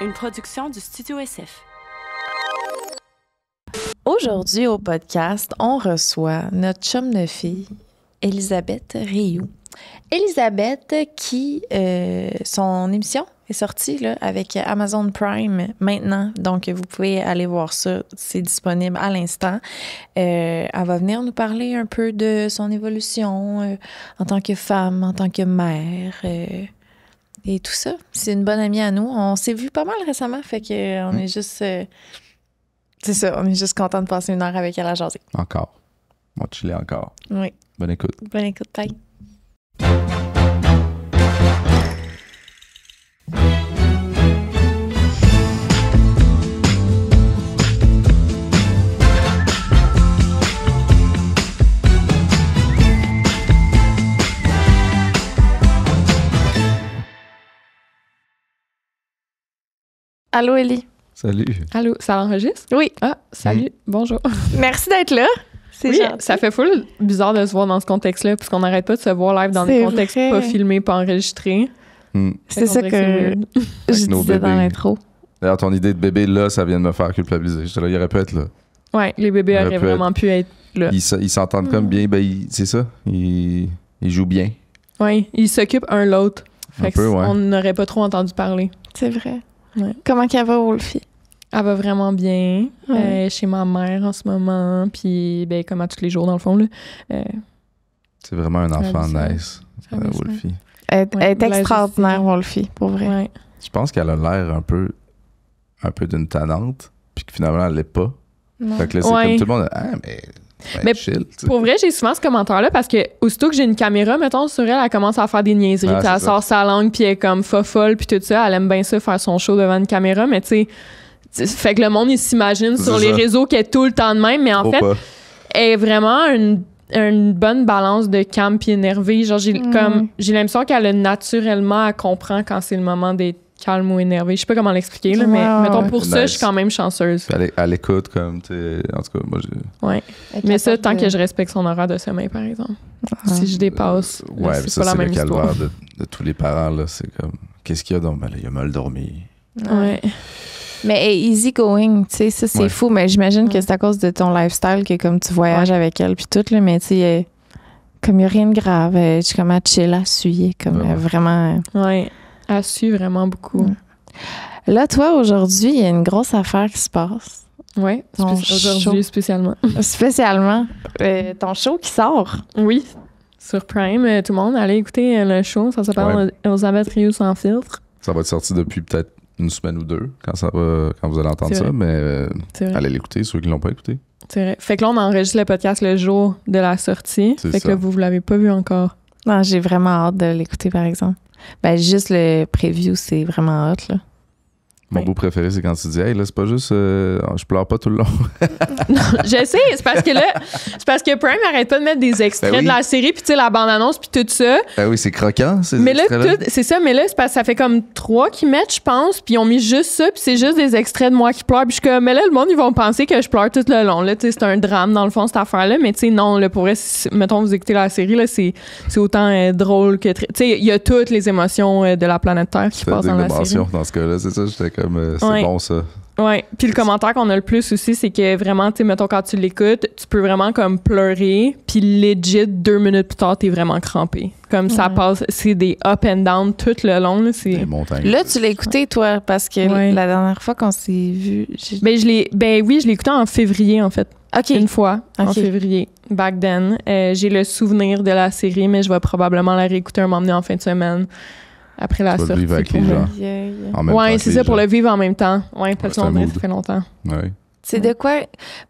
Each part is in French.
une production du Studio SF. Aujourd'hui au podcast, on reçoit notre chum de fille, Elisabeth Rioux. Elisabeth, qui, euh, son émission est sortie là, avec Amazon Prime maintenant, donc vous pouvez aller voir ça, c'est disponible à l'instant. Euh, elle va venir nous parler un peu de son évolution euh, en tant que femme, en tant que mère et tout ça, c'est une bonne amie à nous. On s'est vu pas mal récemment, fait qu'on euh, mm. est juste. Euh, c'est ça, on est juste content de passer une heure avec elle à jaser. Encore. Moi, tu l'ai encore. Oui. Bonne écoute. Bonne écoute, bye. Allô, Ellie. Salut. Allô, ça enregistre? Oui. Ah, salut, mm. bonjour. Merci d'être là. C'est oui, ça fait full bizarre de se voir dans ce contexte-là, puisqu'on n'arrête pas de se voir live dans des contextes pas filmés, pas enregistrés. Mm. C'est ça que, je disais dans l'intro. D'ailleurs, ton idée de bébé là, ça vient de me faire culpabiliser. J'étais là, il aurait pu être là. Ouais, les bébés auraient vraiment pu être là. Ils s'entendent comme mm. bien, ben, c'est ça. Ils, ils jouent bien. Oui, ils s'occupent un l'autre. on n'aurait pas trop entendu parler. C'est vrai. Comment qu'elle va, Wolfie? Elle va vraiment bien. Euh, chez ma mère en ce moment. Puis, ben, comme à tous les jours, dans le fond. Là. Euh, c'est vraiment un enfant nice, euh, Wolfie. Elle, est extraordinaire, Wolfie, pour vrai. Je pense qu'elle a l'air un peu, un peu d'une tannante. Puis que finalement, elle l'est pas. Fait que là, c'est comme tout le monde, ah, mais. Ben, pour vrai, j'ai souvent ce commentaire-là parce que aussitôt que j'ai une caméra, mettons, sur elle, elle commence à faire des niaiseries. elle sort sa langue, puis elle est comme fofolle, puis tout ça. Elle aime bien ça, faire son show devant une caméra, mais tu sais, fait que le monde, il s'imagine sur les réseaux qu'elle est tout le temps de même, mais en fait, elle est vraiment une bonne balance de calme puis énervée Genre, j'ai mm. j'ai l'impression qu'elle a naturellement à comprendre quand c'est le moment d'être calme ou énervée. Je sais pas comment l'expliquer, mais mettons, pour ça, je suis quand même chanceuse. à l'écoute, comme, tu en tout cas, moi, j'ai... Ouais. Mais ça, tant que je respecte son horaire de sommeil, par exemple. Si je dépasse, euh, c'est pas la même le de, tous les parents, là. C'est comme, qu'est-ce qu'il y a dans... Ben, il a mal dormi. Ouais. Mais easy going, tu sais, ça, c'est fou. Mais j'imagine que c'est à cause de ton lifestyle que, comme, tu voyages avec elle, puis tout, là, mais tu euh, Comme il n'y a rien de grave, euh, je comme à chill, à suyer, comme vraiment. Ouais. À suivre vraiment beaucoup. Là, toi, aujourd'hui, il y a une grosse affaire qui se passe. Oui, aujourd'hui spécialement. spécialement. Euh, ton show qui sort. Oui, sur Prime. Euh, tout le monde, allez écouter euh, le show. Ça s'appelle Rio sans filtre. Ça va être sorti depuis peut-être une semaine ou deux quand, ça va, quand vous allez entendre ça, mais allez l'écouter, ceux qui ne l'ont pas écouté. C'est vrai. Fait que là, on enregistre le podcast le jour de la sortie. Fait que vous ne l'avez pas vu encore. Non, j'ai vraiment hâte de l'écouter, par exemple. Ben, juste le preview, c'est vraiment hot, là. Mon bout préféré, c'est quand tu dis, hey, là, c'est pas juste, euh, je pleure pas tout le long. non, je sais, c'est parce que là, c'est parce que Prime arrête pas de mettre des extraits ben de la série, puis tu sais, la bande-annonce, puis tout ça. ah oui, c'est croquant, c'est ça. Mais là, c'est ça, mais là, c'est parce que ça fait comme trois qu'ils mettent, je pense, puis ils ont mis juste ça, puis c'est juste des extraits de moi qui pleure, puis je comme, mais là, le monde, ils vont penser que je pleure tout le long, là, tu sais, c'est un drame, dans le fond, cette affaire-là, mais tu sais, non, là, pour vrai, mettons, vous écoutez la série, là, c'est autant euh, drôle que. Tu sais, il y a toutes les émotions euh, de la planète Terre qui passent dans la série. c'est ça, euh, c'est bon ça. Oui, puis le commentaire qu'on a le plus aussi, c'est que vraiment, tu sais, mettons, quand tu l'écoutes, tu peux vraiment comme pleurer, puis legit, deux minutes plus tard, t'es vraiment crampé. Comme ça passe, c'est des up and down tout le long. Là, c'est... Des montagnes. Là, tu l'as écouté, toi, parce que la dernière fois qu'on s'est vu... Ben, je l'ai... ben oui, je l'ai écouté en février, en fait. ok Une fois, en février, back then. Euh, j'ai le souvenir de la série, mais je vais probablement la réécouter un moment donné en fin de semaine après la tu sortie. Vivre pour ouais, c'est ça, pour le vivre en même temps. Ouais, parce qu'on fait longtemps. C'est de quoi.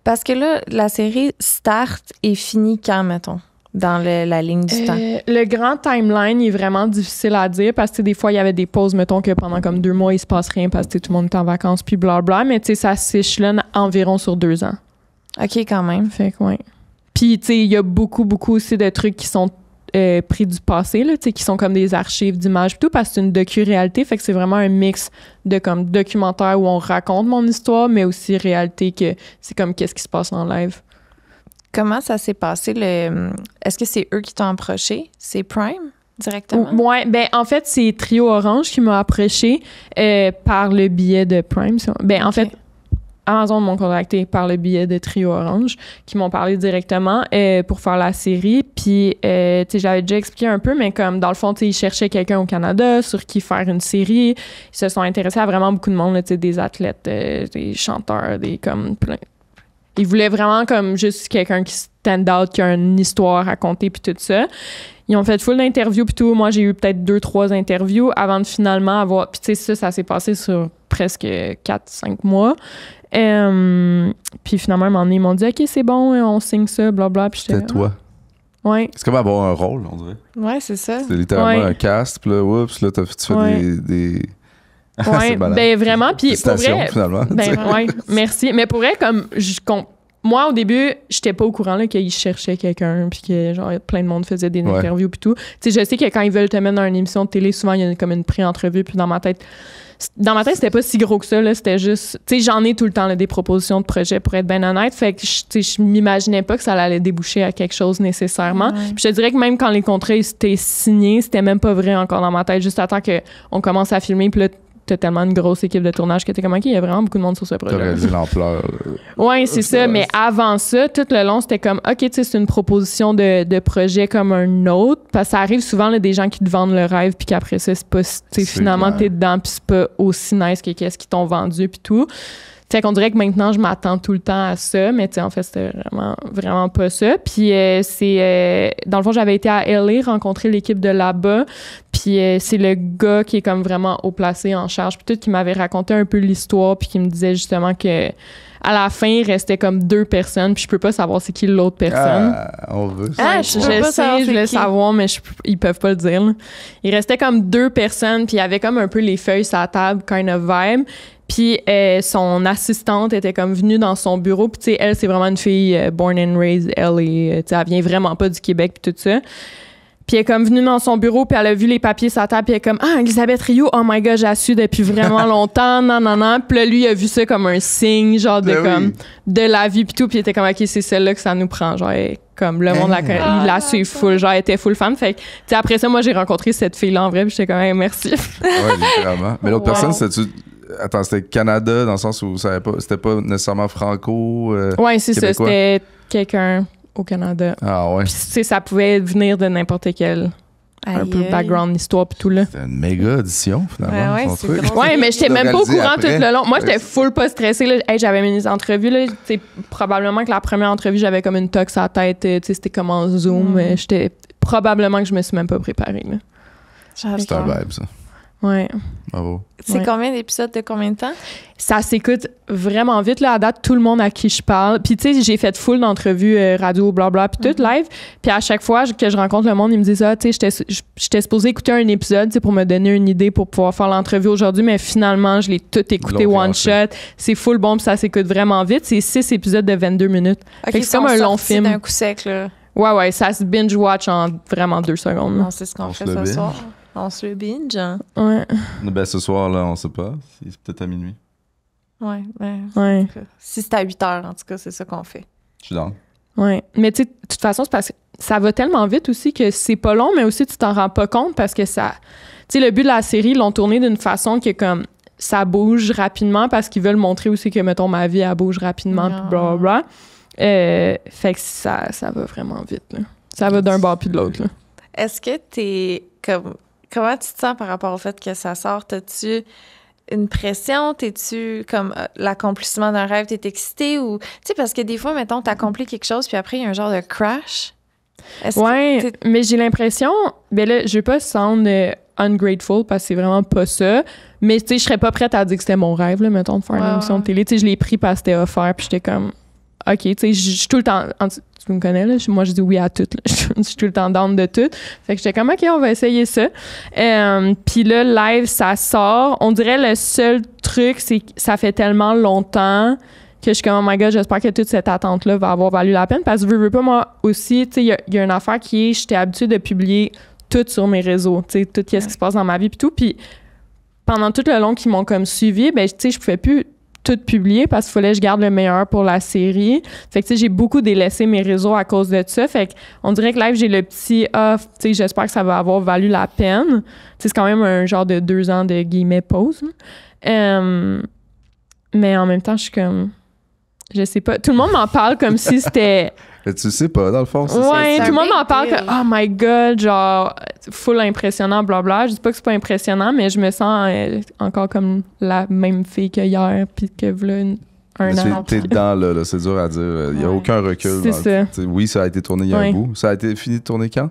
Parce que là, la série start et finit quand, mettons? dans la ligne du temps? Euh, le grand timeline est vraiment difficile à dire parce que des fois, il y avait des pauses, mettons que pendant comme deux mois, il se passe rien parce que tout le monde est en vacances, puis blablabla. Mais tu sais, ça s'échelonne environ sur deux ans. OK, quand même. Fait que, ouais. Puis, tu sais, il y a beaucoup, beaucoup aussi de trucs qui sont euh, pris du passé, là, qui sont comme des archives d'images tout, parce que c'est une docu-réalité, fait que c'est vraiment un mix de comme documentaire où on raconte mon histoire, mais aussi réalité que c'est comme qu'est-ce qui se passe en live. Comment ça s'est passé? Le... Est-ce que c'est eux qui t'ont approché? C'est Prime? directement? Oui, ben en fait, c'est Trio Orange qui m'a approché euh, par le billet de Prime. Ben en fait, Amazon m'ont contacté par le biais de Trio Orange, qui m'ont parlé directement euh, pour faire la série. Puis, euh, tu sais, j'avais déjà expliqué un peu, mais comme dans le fond, tu sais, ils cherchaient quelqu'un au Canada sur qui faire une série. Ils se sont intéressés à vraiment beaucoup de monde, tu sais, des athlètes, euh, des chanteurs, des comme plein. Ils voulaient vraiment comme juste quelqu'un qui stand out, qui a une histoire à raconter, puis tout ça. Ils ont fait full d'interviews, puis tout. Moi, j'ai eu peut-être deux, trois interviews avant de finalement avoir. Puis, tu sais, ça, ça s'est passé sur presque quatre, cinq mois. puis finalement, un moment donné, ils m'ont dit OK, c'est bon, euh, on signe ça, blablabla. Puis C'était toi. Oui. Ouais. C'est comme avoir un rôle, on dirait. Ouais, c'est ça. C'est littéralement un cast, puis là, oups, là, tu fais des... des... Oui, ben vraiment. Puis pour vrai, finalement, ben, ouais, merci. Mais pour vrai, comme moi, au début, j'étais pas au courant qu'ils cherchaient quelqu'un, puis que genre, plein de monde faisait des interviews, puis tout. je sais que quand ils veulent te mettre dans une émission de télé, souvent, il y a comme une pré-entrevue, puis dans ma tête, dans ma tête, c'était pas si gros que ça, C'était juste, j'en ai tout le temps, des propositions de projets, pour être bien honnête. Fait que, je m'imaginais pas que ça allait déboucher à quelque chose nécessairement. je te dirais que même quand les contrats étaient signés, c'était même pas vrai encore dans ma tête, juste à temps qu'on commence à filmer, puis là, t'as tellement une grosse équipe de tournage que t'es comme, OK, il y a vraiment beaucoup de monde sur ce projet. T'aurais dit l'ampleur. Euh, ouais, c'est ça. Mais avant ça, tout le long, c'était comme, OK, tu sais, c'est une proposition de, projet comme un autre. Parce que ça arrive souvent, des gens qui te vendent le rêve, puis qu'après ça, c'est pas, finalement, t'es dedans, puis c'est pas aussi nice que qu'est-ce qu'ils t'ont vendu, puis tout. Fait qu'on dirait que maintenant, je m'attends tout le temps à ça, mais tu sais, en fait, c'était vraiment, vraiment pas ça. Puis euh, c'est... Euh, dans le fond, j'avais été à LA rencontrer l'équipe de là-bas. Euh, c'est le gars qui est comme vraiment haut placé en charge, peut tout, qui m'avait raconté un peu l'histoire, puis qui me disait justement que à la fin, il restait comme deux personnes, puis je peux pas savoir c'est qui l'autre personne. Ah, on veut ça. Ah, je, sais, je voulais savoir, mais je, ils peuvent pas le dire. Il restait comme deux personnes, puis il y avait comme un peu les feuilles sur la table, kind of vibe. Puis euh, son assistante était comme venue dans son bureau. Puis tu sais, elle, c'est vraiment une fille euh, born and raised elle elle vient vraiment pas du Québec, puis tout ça. Puis elle est comme venue dans son bureau, puis elle a vu les papiers sur la table, puis elle est comme Ah, Elisabeth Rio, oh my god, j'ai su depuis vraiment longtemps, non, non, non. Puis là, lui, il a vu ça comme un signe, genre de, ben comme, de la vie, puis tout, puis il était comme Ok, c'est celle-là que ça nous prend. Genre, comme le monde, la, ben il ah, full, genre, elle était full fan. Fait que, après ça, moi, j'ai rencontré cette fille-là en vrai, puis j'étais quand même merci. ouais, littéralement. Mais l'autre personne, c'était attends, c'était Canada dans le sens où c'était pas, pas nécessairement franco. Euh, ouais, c'est ça, c'était quelqu'un au Canada. Ah ouais. Puis, tu sais, ça pouvait venir de n'importe quel. Un peu background, histoire, pis tout là. C'était une méga édition, finalement. Ouais, ouais, son ouais mais j'étais même pas au courant tout le long. Moi, j'étais full pas stressé Là. Hey, j'avais mes entrevues. Là. probablement que la première entrevue, j'avais comme une tox à la tête. Euh, c'était comme en Zoom. Mm. Euh, j'étais Probablement que je me suis même pas préparé Là. C'est un vibe, ça. Ouais. C'est combien d'épisodes de combien de temps? Ça s'écoute vraiment vite, là, à date, tout le monde à qui je parle. Puis, tu sais, j'ai fait full d'entrevues euh, radio, blablabla, puis tout, mhm. live. Puis, à chaque fois que je rencontre le monde, ils me disent, ah, tu sais, j'étais supposée écouter un épisode, tu pour me donner une idée pour pouvoir faire l'entrevue aujourd'hui, mais finalement, je l'ai tout écouté one shot. C'est full bon, puis ça s'écoute vraiment vite. C'est six épisodes de 22 minutes. c'est comme un long film. un coup sec, là. Ouais, ouais, ça se binge-watch en vraiment deux secondes. Non, c'est ce qu'on fait ce soir. On se binge. Ouais. Ben, ce soir-là, on sait pas. C'est peut-être à minuit. Ouais, ouais. Si c'est à 8 heures, en tout cas, c'est ça qu'on fait. Je suis dans. Ouais. Mais tu de toute façon, c'est parce que ça va tellement vite aussi que c'est pas long, mais aussi tu t'en rends pas compte parce que ça. Tu sais, le but de la série, ils l'ont tourné d'une façon qui est comme ça bouge rapidement parce qu'ils veulent montrer aussi que, mettons, ma vie, elle bouge rapidement, puis bra Euh, fait que ça, ça va vraiment vite, là. Ça va d'un bord puis de l'autre, Est-ce que t'es comme Comment tu te sens par rapport au fait que ça sort? T'as-tu une pression? T'es-tu comme euh, l'accomplissement d'un rêve? T'es excité ou. Tu sais, parce que des fois, mettons, t'accomplis quelque chose, puis après, il y a un genre de crash. Ouais, mais j'ai l'impression. Ben là, je veux pas sound euh, ungrateful parce que c'est vraiment pas ça. Mais tu sais, je serais pas prête à dire que c'était mon rêve, mettons, de faire une émission de télé. Tu sais, je l'ai pris parce que c'était offert, puis j'étais comme, OK, tu sais, je suis tout le temps. tu me connais, là, moi, je dis oui à tout. Je suis tout le temps down de tout. Fait que j'étais comme, OK, on va essayer ça. Euh, puis là, live, ça sort. On dirait le seul truc, c'est que ça fait tellement longtemps que je suis comme, oh my god, j'espère que toute cette attente-là va avoir valu la peine. Parce que je veux, pas, moi aussi, tu sais, il y, a une affaire qui est, j'étais habituée de publier tout sur mes réseaux, tu sais, tout ce qui se passe dans ma vie, puis tout. Puis pendant tout le long qu'ils m'ont comme suivi, ben, tu sais, je pouvais plus tout publié parce qu'il fallait que je garde le meilleur pour la série. Fait que, tu sais, j'ai beaucoup délaissé mes réseaux à cause de ça. Fait que, on dirait que live, j'ai le petit off. Tu sais, j'espère que ça va avoir valu la peine. Tu sais, c'est quand même un genre de deux ans de guillemets pause. Euh, mais en même temps, je suis comme je sais pas. Tout le monde m'en parle comme si c'était. Mais tu sais pas, dans le fond, c'est ouais, tout le monde m'en parle que, oh my god, genre, full impressionnant, blablabla. » Je dis pas que c'est pas impressionnant, mais je me sens euh, encore comme la même fille qu'hier, hier, puis que voilà un an. es dedans, là, c'est dur à dire. Il n'y a aucun recul. C'est ça. oui, ça a été tourné il y a un bout. Ça a été fini de tourner quand?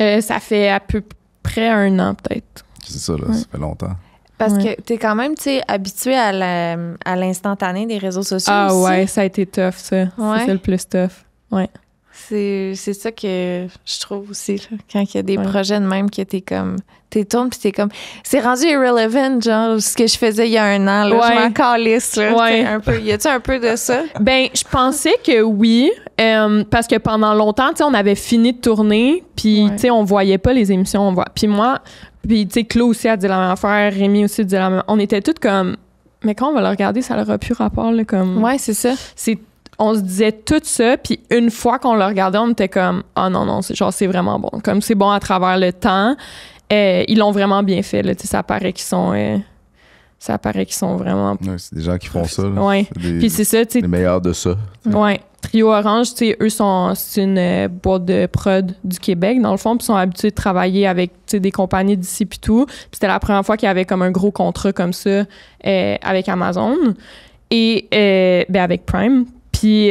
Euh, ça fait à peu près un an, peut-être. C'est ça, là, ça fait longtemps. Parce que tu es quand même habitué à l'instantané des réseaux sociaux. Ah ouais, ça a été tough, ça. C'est le plus tough. Ouais. C'est ça que je trouve aussi, quand il y a des projets de même que t'es comme. T'es tournes puis t'es comme. C'est rendu irrelevant, genre, ce que je faisais il y a un an, là. Ouais. Je m'en calisse, Un peu, y a-tu un peu de ça? Ben, je pensais que oui, euh, parce que pendant longtemps, tu on avait fini de tourner, puis, tu on voyait pas les émissions. On voit. Puis moi, puis, tu sais, Claude aussi a dit la même affaire, Rémi aussi a dit la même On était toutes comme, mais quand on va le regarder, ça n'aura plus rapport, là, comme. Ouais, c'est ça. C'est on se disait tout ça, puis une fois qu'on le regardait, on était comme ah oh non non, c'est genre c'est vraiment bon, comme c'est bon à travers le temps. Eh, ils l'ont vraiment bien fait là, ça paraît qu'ils sont euh, ça paraît qu'ils sont vraiment. Ouais, c'est des gens qui font ça. Là. Ouais. puis c'est ça, tu sais… Les meilleurs de ça. Ouais. Rio Orange, tu sais, eux sont c'est une euh, boîte de prod du Québec dans le fond, puis sont habitués de travailler avec des compagnies d'ici puis tout. Puis c'était la première fois qu'il y avait comme un gros contrat comme ça euh, avec Amazon et euh, ben avec Prime. Puis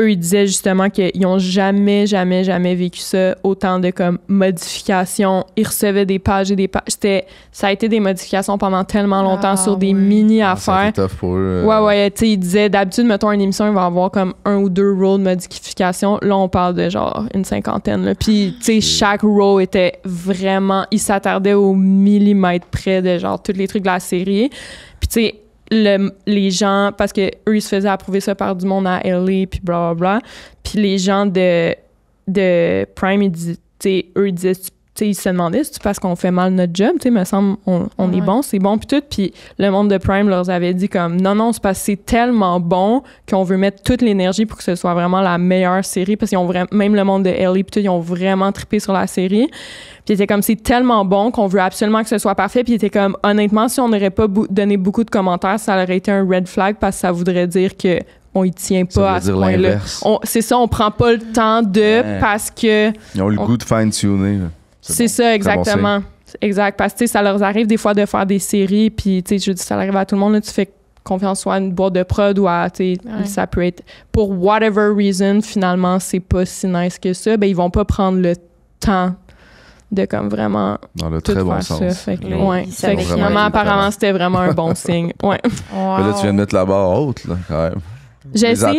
eux, ils disaient justement qu'ils ont jamais, jamais, jamais vécu ça, autant de comme modifications. Ils recevaient des pages et des pages. C'était, ça a été des modifications pendant tellement longtemps sur des ah mini ah, affaires. Ah, pour eux. Euh. Ouais, ouais. Tu sais, ils disaient d'habitude, mettons une émission, il va avoir comme un ou deux rôles de modifications. Là, on parle de genre une cinquantaine. Là. Puis, tu sais, chaque row était vraiment, ils s'attardaient au millimètre près de genre tous les trucs de la série. Puis, tu sais, les gens, parce que eux, ils se faisaient approuver ça par du monde à LA, puis bla bla Puis les gens de, de Prime, ils disaient, eux, ils disaient, ils se demandaient, cest parce qu'on fait mal notre job? Tu me semble, on, est bon, c'est bon, puis tout. Puis le monde de Prime leur avait dit comme, non, non, c'est parce que c'est tellement bon qu'on veut mettre toute l'énergie pour que ce soit vraiment la meilleure série, parce qu'ils ont vraiment, même le monde de Ellie, puis tout, ils ont vraiment trippé sur la série. Puis était comme, c'est tellement bon qu'on veut absolument que ce soit parfait. Puis était comme, honnêtement, si on n'aurait pas donné beaucoup de commentaires, ça aurait été un red flag, parce que ça voudrait dire que on y tient pas à ce point-là. C'est ça, on prend pas le temps de, parce que... Ils ont le goût de fine-tuner. C'est ça, exactement. Exact. Parce que ça leur arrive des fois de faire des séries, puis je dis, ça arrive à tout le monde, tu fais confiance soit à une boîte de prod ou à, ouais. ça être, pour whatever reason, finalement, c'est pas si nice que ça, ben ils vont pas prendre le temps de comme vraiment dans le Ça. apparemment, c'était vraiment un bon signe. Ouais. là, tu viens de mettre la barre haute, là, quand même. j'essaie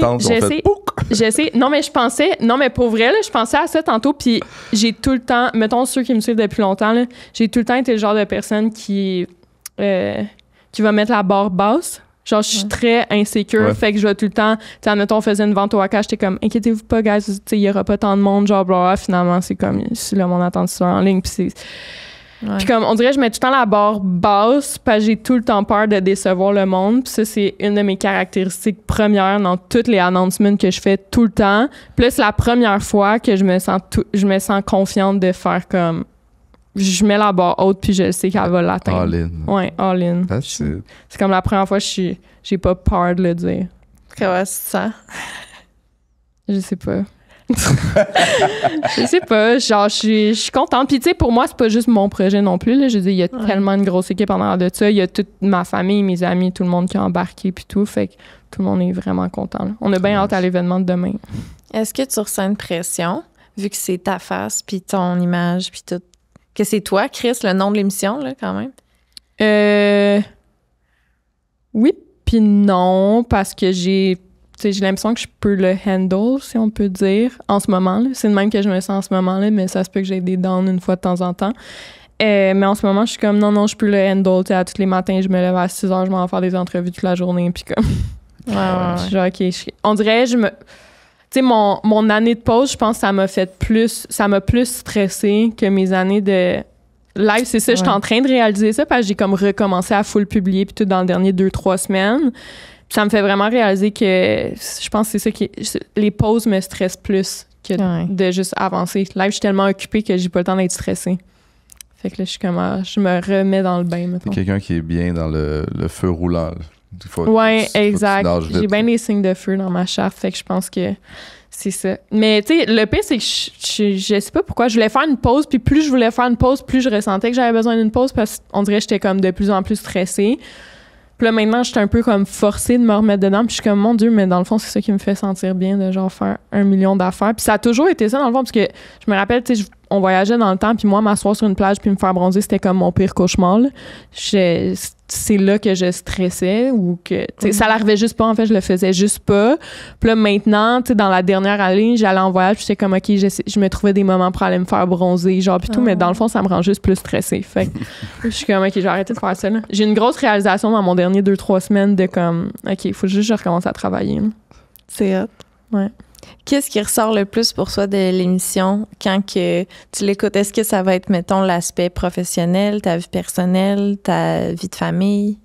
je sais. Non, mais je pensais, non, mais pour vrai, je pensais à ça tantôt, puis j'ai tout le temps, mettons ceux qui me suivent depuis longtemps, j'ai tout le temps été le genre de personne qui, euh, qui va mettre la barre basse. Genre, je suis très insécure. Fait que je vais tout le temps. Tu sais, admettons, on faisait une vente au AK, j'étais comme, inquiétez-vous pas, guys, il y aura pas tant de monde, genre, blah, Finalement, c'est comme, si là, mon attention en ligne, puis c'est puis comme on dirait, je mets tout le temps la barre basse, parce que j'ai tout le temps peur de décevoir le monde. Puis ça, c'est une de mes caractéristiques premières dans toutes les announcements que je fais tout le temps. plus la première fois que je me sens je me sens confiante de faire comme je mets la barre haute puis je sais qu'elle va l'atteindre. All in. Ouais, all in. C'est comme la première fois que je suis j'ai pas peur de le dire. c'est ça? Je sais pas. je sais pas, genre, je suis contente. Puis, tu sais, pour moi, c'est pas juste mon projet non plus. Je veux il y a tellement une grosse équipe en dehors de ça. Il y a toute ma famille, mes amis, tout le monde qui a embarqué, puis tout. Fait que tout le monde est vraiment content. On a bien hâte à l'événement de demain. Est-ce que tu ressens une pression, vu que c'est ta face, puis ton image, puis tout? Que c'est toi, Chris, le nom de l'émission, là, quand même? Euh. Oui, puis non, parce que j'ai j'ai l'impression que je peux le handle, si on peut dire, en ce moment. C'est le même que je me sens en ce moment, là, mais ça se peut que j'ai des downs une fois de temps en temps. Euh, mais en ce moment, je suis comme, non, non, je peux le handle. à tous les matins, je me lève à 6 heures, je m'en vais faire des entrevues toute la journée. Puis comme. ouais, Genre, on dirait, je me. Tu mon, année de pause, je pense que ça m'a fait plus. Ça m'a plus stressé que mes années de live, c'est ça. Je suis en train de réaliser ça parce que j'ai comme recommencé à full publier puis tout dans les dernières 2-3 semaines ça me fait vraiment réaliser que je pense que c'est ça qui. Les pauses me stressent plus que de juste avancer. Là, je suis tellement occupée que j'ai pas le temps d'être stressée. Fait que là, je, suis comme, ah, je me remets dans le bain, C'est quelqu'un qui est bien dans le, feu roulant. Oui, exact. J'ai bien des signes de feu dans ma charte, fait que je pense que c'est ça. Mais tu sais, le pire, c'est que je, je, sais pas pourquoi. Je voulais faire une pause, puis plus je voulais faire une pause, plus je ressentais que j'avais besoin d'une pause parce qu'on dirait que j'étais comme de plus en plus stressée là, maintenant, j'étais un peu comme forcée de me remettre dedans. Puis je suis comme, mon Dieu, mais dans le fond, c'est ça qui me fait sentir bien de genre faire un million d'affaires. Puis ça a toujours été ça, dans le fond, parce que je me rappelle, tu sais, on voyageait dans le temps, puis moi, m'asseoir sur une plage puis me faire bronzer, c'était comme mon pire cauchemar. Là c'est là que je stressais ou que ça mhm. l'arrivait juste pas en fait je le faisais juste pas puis là maintenant dans la dernière année j'allais en voyage j'étais comme ok je me trouvais des moments pour aller me faire bronzer genre puis tout mais ah. dans le fond ça me rend juste plus stressée fait je suis comme ok j'ai arrêté de faire ça j'ai une grosse réalisation dans mon dernier deux trois semaines de comme ok il faut juste que je recommence à travailler c'est hot ouais Qu'est-ce qui ressort le plus pour toi de l'émission quand tu l'écoutes? Est-ce que ça va être, mettons, l'aspect professionnel, ta vie personnelle, ta vie de famille?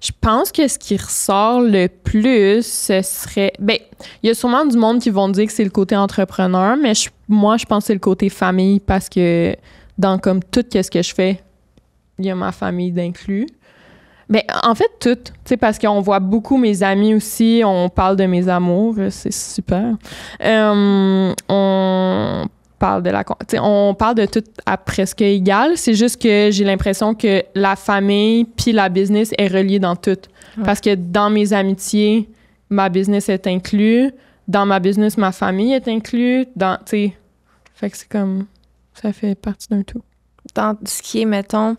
Je pense que ce qui ressort le plus, ce serait. Bien, il y a sûrement du monde qui vont dire que c'est le côté entrepreneur, mais moi, je pense que c'est le côté famille parce que dans comme tout ce que je fais, il y a ma famille d'inclus. Mais ben, en fait, toutes. Tu sais, parce qu'on voit beaucoup mes amis aussi, on parle de mes amours, euh, c'est super. Euh, on parle de la on parle de tout à presque égal c'est juste que j'ai l'impression que la famille puis la business est reliée dans tout parce que dans mes amitiés ma business est inclue dans ma business ma famille est inclue dans tu sais fait que c'est comme ça fait partie d'un tout dans ce qui est mettons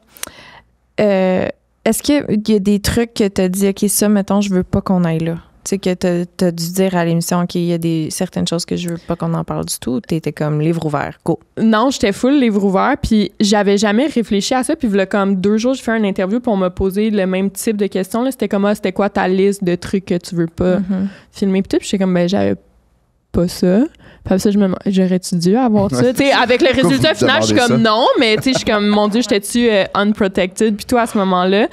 euh, est-ce qu'il y a des trucs que tu as dit, OK, ça, mettons, je veux pas qu'on aille là? Tu sais, que tu as, dû dire à l'émission, OK, il y a des, certaines choses que je veux pas qu'on en parle du tout. Tu étais comme livre ouvert, go. Non, j'étais full livre ouvert, puis j'avais jamais réfléchi à ça. Puis, voilà, comme deux jours, je fais une interview, pour me poser le même type de questions. C'était comme, ah, c'était quoi ta liste de trucs que tu veux pas mm-hmm. filmer? Puis, j'étais comme, ben, j'avais pas ça je me j'aurais-tu dû avoir ça? avec le résultat final, je suis comme non, mais je suis comme, mon Dieu, j'étais-tu euh, unprotected? Puis à ce moment-là.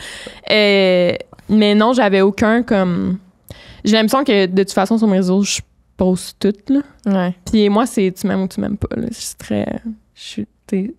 Euh, mais non, j'avais aucun comme. J'ai l'impression que de toute façon, sur mes réseaux, je pose tout. Là. Puis moi, c'est tu m'aimes ou tu m'aimes pas. Je suis très. Je suis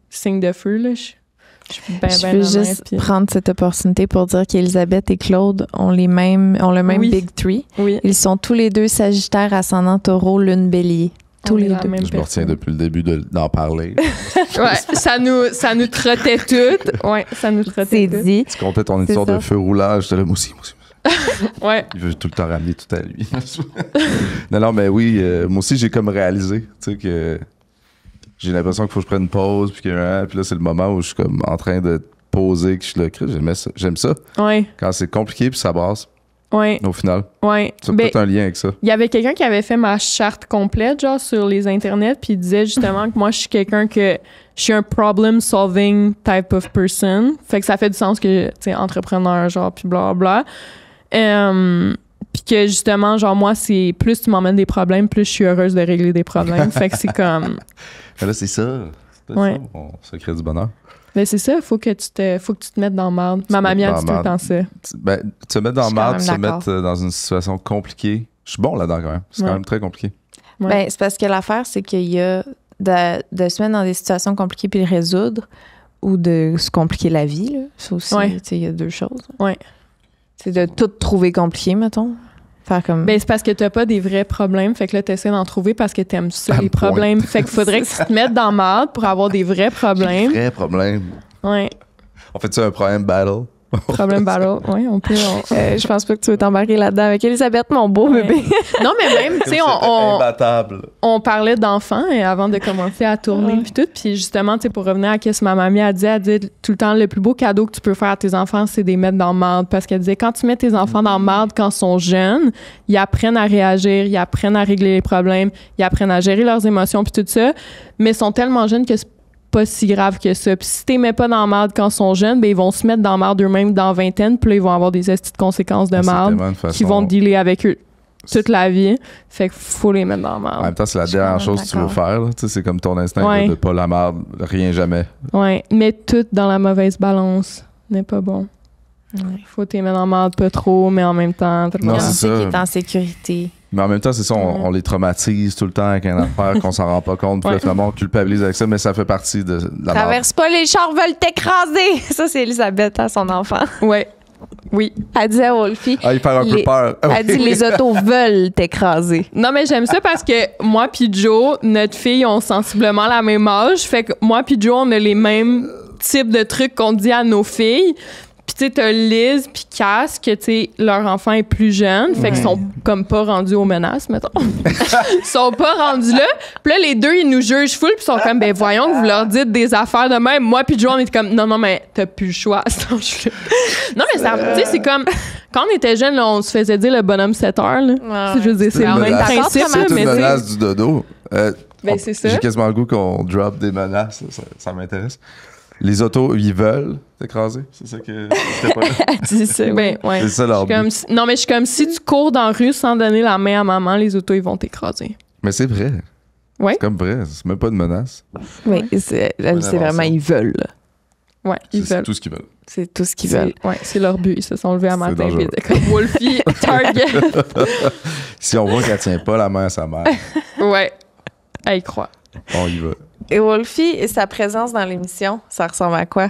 signe de feu. Là. Je, veux juste prendre cette opportunité pour dire qu'Elisabeth et Claude ont, les mêmes, ont le même Big Three. Ils sont tous les deux Sagittaires, ascendant taureau, lune bélier je me retiens depuis le début d'en parler. ouais, ça nous, ça nous trottait toutes. Ouais, ça nous trottait toutes. dit. Tu comptais ton histoire de feu roulage. j'étais là, moi aussi, moi aussi. ouais. Il veut tout le temps ramener tout à lui. non, non, mais oui, euh, moi aussi, j'ai comme réalisé, tu sais, que j'ai l'impression qu'il faut que je prenne une pause, puis, que, hein, puis là, c'est le moment où je suis comme en train de poser, que je suis là, j'aime ça. J'aime ça. Ouais. Quand c'est compliqué, puis ça brasse, au final. Ouais. Ben, un lien avec ça. Il y avait quelqu'un qui avait fait ma charte complète, genre, sur les internets, puis il disait justement que moi, je suis quelqu'un que. Je suis un problem solving type of person. Fait que ça fait du sens que, tu sais, entrepreneur, genre, puis bla, bla. Hum, puis que justement, genre, moi, c'est plus tu m'emmènes des problèmes, plus je suis heureuse de régler des problèmes. fait que c'est comme. là, c'est ça. C'est ça, mon secret du bonheur. Mais c'est ça, faut que tu te, faut que tu te mettes dans marde. Ma mamie a dit tout le ça. Ben, te mettre dans marde, se mettre euh, dans une situation compliquée. Je suis bon là-dedans quand même. C'est quand même très compliqué. Ben, c'est parce que l'affaire, c'est qu'il y a de, de, se mettre dans des situations compliquées puis les résoudre ou de se compliquer la vie. Là. Ça aussi, il y a deux choses. Ouais. C'est de tout trouver compliqué, mettons comme... Ben, c'est parce que t'as pas des vrais problèmes. Fait que là, t'essaies d'en trouver parce que t'aimes ça, ça les problèmes. Fait qu'il faudrait que tu te mettes dans mal pour avoir des vrais problèmes. Des vrais problèmes. Ouais. On fait tu un problème battle? Problème ballot, oui, on peut. Euh, je pense pas que tu veux t'embarquer là-dedans avec Elisabeth, mon beau bébé. non, mais même, tu sais, on, on, parlait d'enfants avant de commencer à tourner, puis tout. Puis justement, tu sais, pour revenir à ce que ma mamie a dit, elle dit tout le temps le plus beau cadeau que tu peux faire à tes enfants, c'est de les mettre dans marde. Parce qu'elle disait quand tu mets tes enfants dans marde quand ils sont jeunes, ils apprennent à réagir, ils apprennent à régler les problèmes, ils apprennent à gérer leurs émotions, puis tout ça. Mais ils sont tellement jeunes que pas si grave que ça. Puis si t'es mets pas dans la marde quand ils sont jeunes, ben ils vont se mettre dans la marde eux-mêmes dans vingtaine, puis là, ils vont avoir des astuces de conséquences de ah, marde qui vont dealer avec eux toute la vie. Fait que faut les mettre dans la marde. En même temps, c'est la dernière chose que tu veux faire. C'est comme ton instinct de, pas la marde, rien jamais. Ouais, mais tout dans la mauvaise balance n'est pas bon. Il ouais. Faut t'aimer dans la marde, pas trop, mais en même temps, t'es qui est en sécurité. Mais en même temps, c'est ça, mm. on, les traumatise tout le temps avec un affaire qu'on s'en rend pas compte. Puis culpabilise avec ça, mais ça fait partie de, la la Traverse pas, les chars veulent t'écraser! Ça, c'est Elisabeth à hein, son enfant. Ouais. Oui. Elle dit à Wolfie. Ah, il fait un peu peur. Ah, elle dit les autos veulent t'écraser. Non, mais j'aime ça parce que moi et Joe, notre fille, ont sensiblement la même âge. Fait que moi et Joe, on a les mêmes types de trucs qu'on dit à nos filles pis tu sais, t'as Liz puis Cass, que tu sais, leur enfant est plus jeune, fait qu'ils sont comme pas rendus aux menaces, mettons. ils sont pas rendus là. Puis là, les deux, ils nous jugent full, puis sont comme, ben voyons que vous leur dites des affaires de même. Moi pis Joe, on est comme, non, non, mais t'as plus le choix. non, mais ça, tu sais, c'est comme, quand on était jeunes, on se faisait dire le bonhomme 7 heures, là. Je veux dire, c'est le même principe, C'est une menace du dodo. Euh, ben, j'ai quasiment le goût qu'on drop des menaces, ça m'intéresse les autos, ils veulent t'écraser. C'est ça que c'était pas ben, C'est ça leur Non, mais je suis comme si tu cours dans la rue sans donner la main à maman, les autos, ils vont t'écraser. Mais c'est vrai. Ouais. C'est comme vrai, c'est même pas une menace. Mais c'est vraiment, ils veulent. Ouais, ils veulent. C'est tout ce qu'ils veulent. C'est tout ce qu'ils veulent. Ouais, c'est leur but. Ils se sont levés à matin comme Wolfie, Target. si on voit qu'elle tient pas la main à sa mère. ouais, elle y croit. On y va. Et Wolfie et sa présence dans l'émission, ça ressemble à quoi?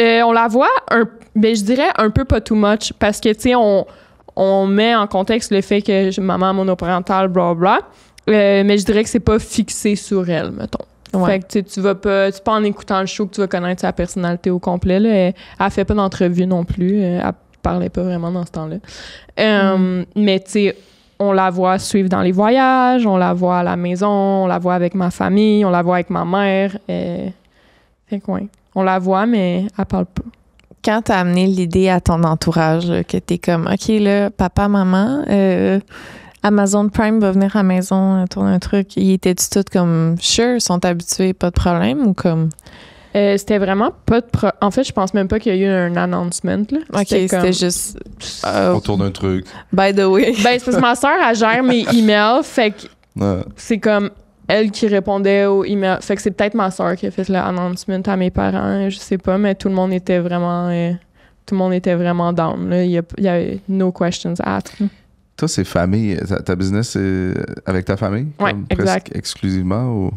Euh, on la voit, mais ben, je dirais un peu pas too much, parce que, tu sais, on, on, met en contexte le fait que je, maman monoparentale, bla bla, euh, mais je dirais que c'est pas fixé sur elle, mettons. Fait que tu vas pas, c'est pas en écoutant le show que tu vas connaître sa personnalité au complet. Elle, fait pas d'entrevue non plus. Euh, elle parlait pas vraiment dans ce temps-là. Mm. mais tu sais, on la voit suivre dans les voyages, on la voit à la maison, on la voit avec ma famille, on la voit avec ma mère. Et... Euh, c'est On la voit, mais elle parle pas. Quand t'as amené l'idée à ton entourage, que t'es comme, OK, là, papa, maman, euh, Amazon Prime va venir à la maison, euh, tourner un truc, ils étaient du tout comme, sure, sont habitués, pas de problème, ou comme... Euh, c'était vraiment pas de. En fait, je pense même pas qu'il y a eu un announcement. Là. C'était juste. On euh, truc. By the way. ben, c'est parce ma soeur, gère mes emails. Fait que c'est comme elle qui répondait aux emails. Fait que c'est peut-être ma soeur qui a fait l'announcement à mes parents. Hein, je sais pas, mais tout le monde était vraiment. Euh, tout le monde était vraiment down. Il, y a... avait no questions asked. Toi, c'est famille. Ta, business, c'est avec ta famille? Oui, Presque exclusivement ou.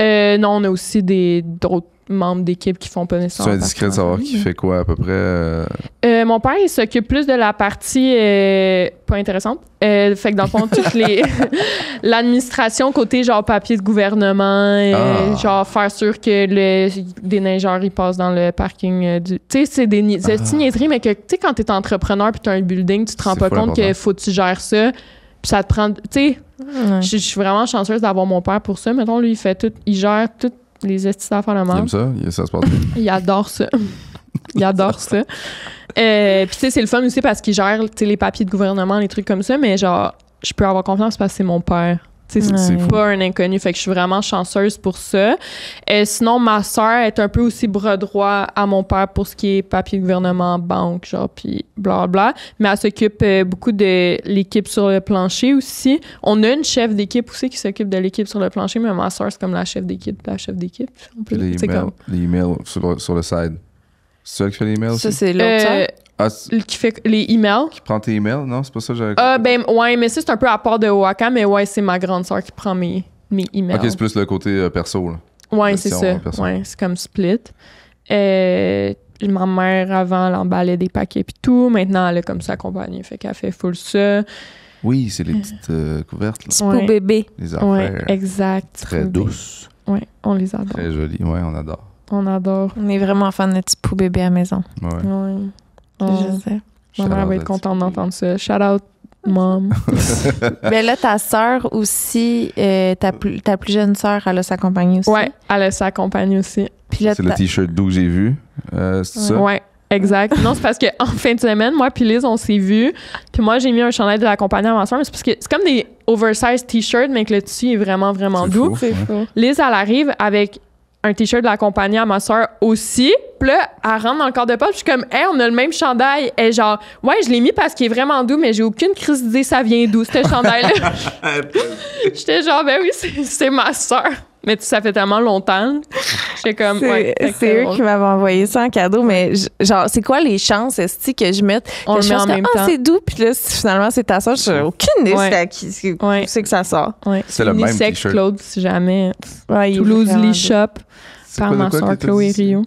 Euh, non, on a aussi des d'autres membres d'équipe qui font pas nécessairement. C'est indiscret de savoir qui fait quoi à peu près. Euh. Euh, mon père, il s'occupe plus de la partie pas intéressante. fait que dans le fond, toutes les l'administration côté genre papier de gouvernement, ah. genre faire sûr que le des neigeurs passent dans le parking du. Tu sais, c'est des ni- ah. mais que tu sais quand t'es entrepreneur puis t'as un building, tu te rends pas compte qu'il faut que tu gères ça ça te prend. Tu sais, je suis vraiment chanceuse d'avoir mon père pour ça. Mettons, lui, il fait tout. Il gère toutes les estis à la main. Il ça, il, ça se passe il adore ça. il adore ça. Euh, puis, tu sais, c'est le fun aussi parce qu'il gère les papiers de gouvernement, les trucs comme ça. Mais genre, je peux avoir confiance parce que c'est mon père. C'est pas un inconnu. Fait que je suis vraiment chanceuse pour ça. Et euh, sinon, ma soeur est un peu aussi bras droit à mon père pour ce qui est papier gouvernement, banque, genre, puis bla Mais elle s'occupe euh, beaucoup de l'équipe sur le plancher aussi. On a une chef d'équipe aussi qui s'occupe de l'équipe sur le plancher, mais ma sœur, c'est comme la chef d'équipe, la chef d'équipe. Les sur le, side. C'est ça qui fait les Ça, c'est l'autre euh, ah, qui fait les emails. Qui prend tes emails, non? C'est pas ça que j'avais Ah, ben, ouais, mais ça, c'est un peu à part de Waka, mais ouais, c'est ma grande soeur qui prend mes, mes emails. Ok, c'est plus le côté euh, perso, là. Ouais, c'est ça. Hein, ouais, c'est comme split. Euh, ma mère, avant, elle emballait des paquets puis tout. Maintenant, elle est comme ça accompagnée. Fait qu'elle fait full ça. Oui, c'est les petites euh, couvertes. Petit bébé. Les affaires. Ouais, exact. Très douces. Ouais, on les adore. Très jolies, ouais, on adore. On adore. On est vraiment fan de petits bébé à maison. ouais. ouais. Je sais. va être contente d'entendre ça. Shout out, mom. Mais ben là, ta sœur aussi, euh, ta, plus, jeune sœur, elle a sa aussi. Ouais, elle a sa compagnie aussi. C'est le t-shirt d'où j'ai vu, euh, c'est ça? Ouais. Exact. Non, c'est parce qu'en en fin de semaine, moi puis Liz, on s'est vus. Puis moi, j'ai mis un chandail de la compagnie à ma c'est parce que c'est comme des oversized t-shirts, mais que le tissu est vraiment, vraiment doux. Fou, Liz, elle arrive avec un t-shirt de la compagnie à ma soeur aussi. Puis là, elle rentre dans le corps de pop. Je suis comme, hey, on a le même chandail. Et genre, ouais, je l'ai mis parce qu'il est vraiment doux, mais j'ai aucune crise d'idée ça vient d'où, ce chandail-là. J'étais genre, ben oui, c'est ma soeur. Mais ça fait tellement longtemps. C'est comme. c'est eux qui m'avaient envoyé ça en cadeau, mais genre, c'est quoi les chances, est que je mette. On le met en même ah, temps. c'est doux, puis là, finalement, c'est ta soeur. J'ai aucune idée c'est à qui c'est que ça sort. C'est le même t-shirt. Claude, si jamais. Toulouse Lee Shop par ma soeur Chloé Rio.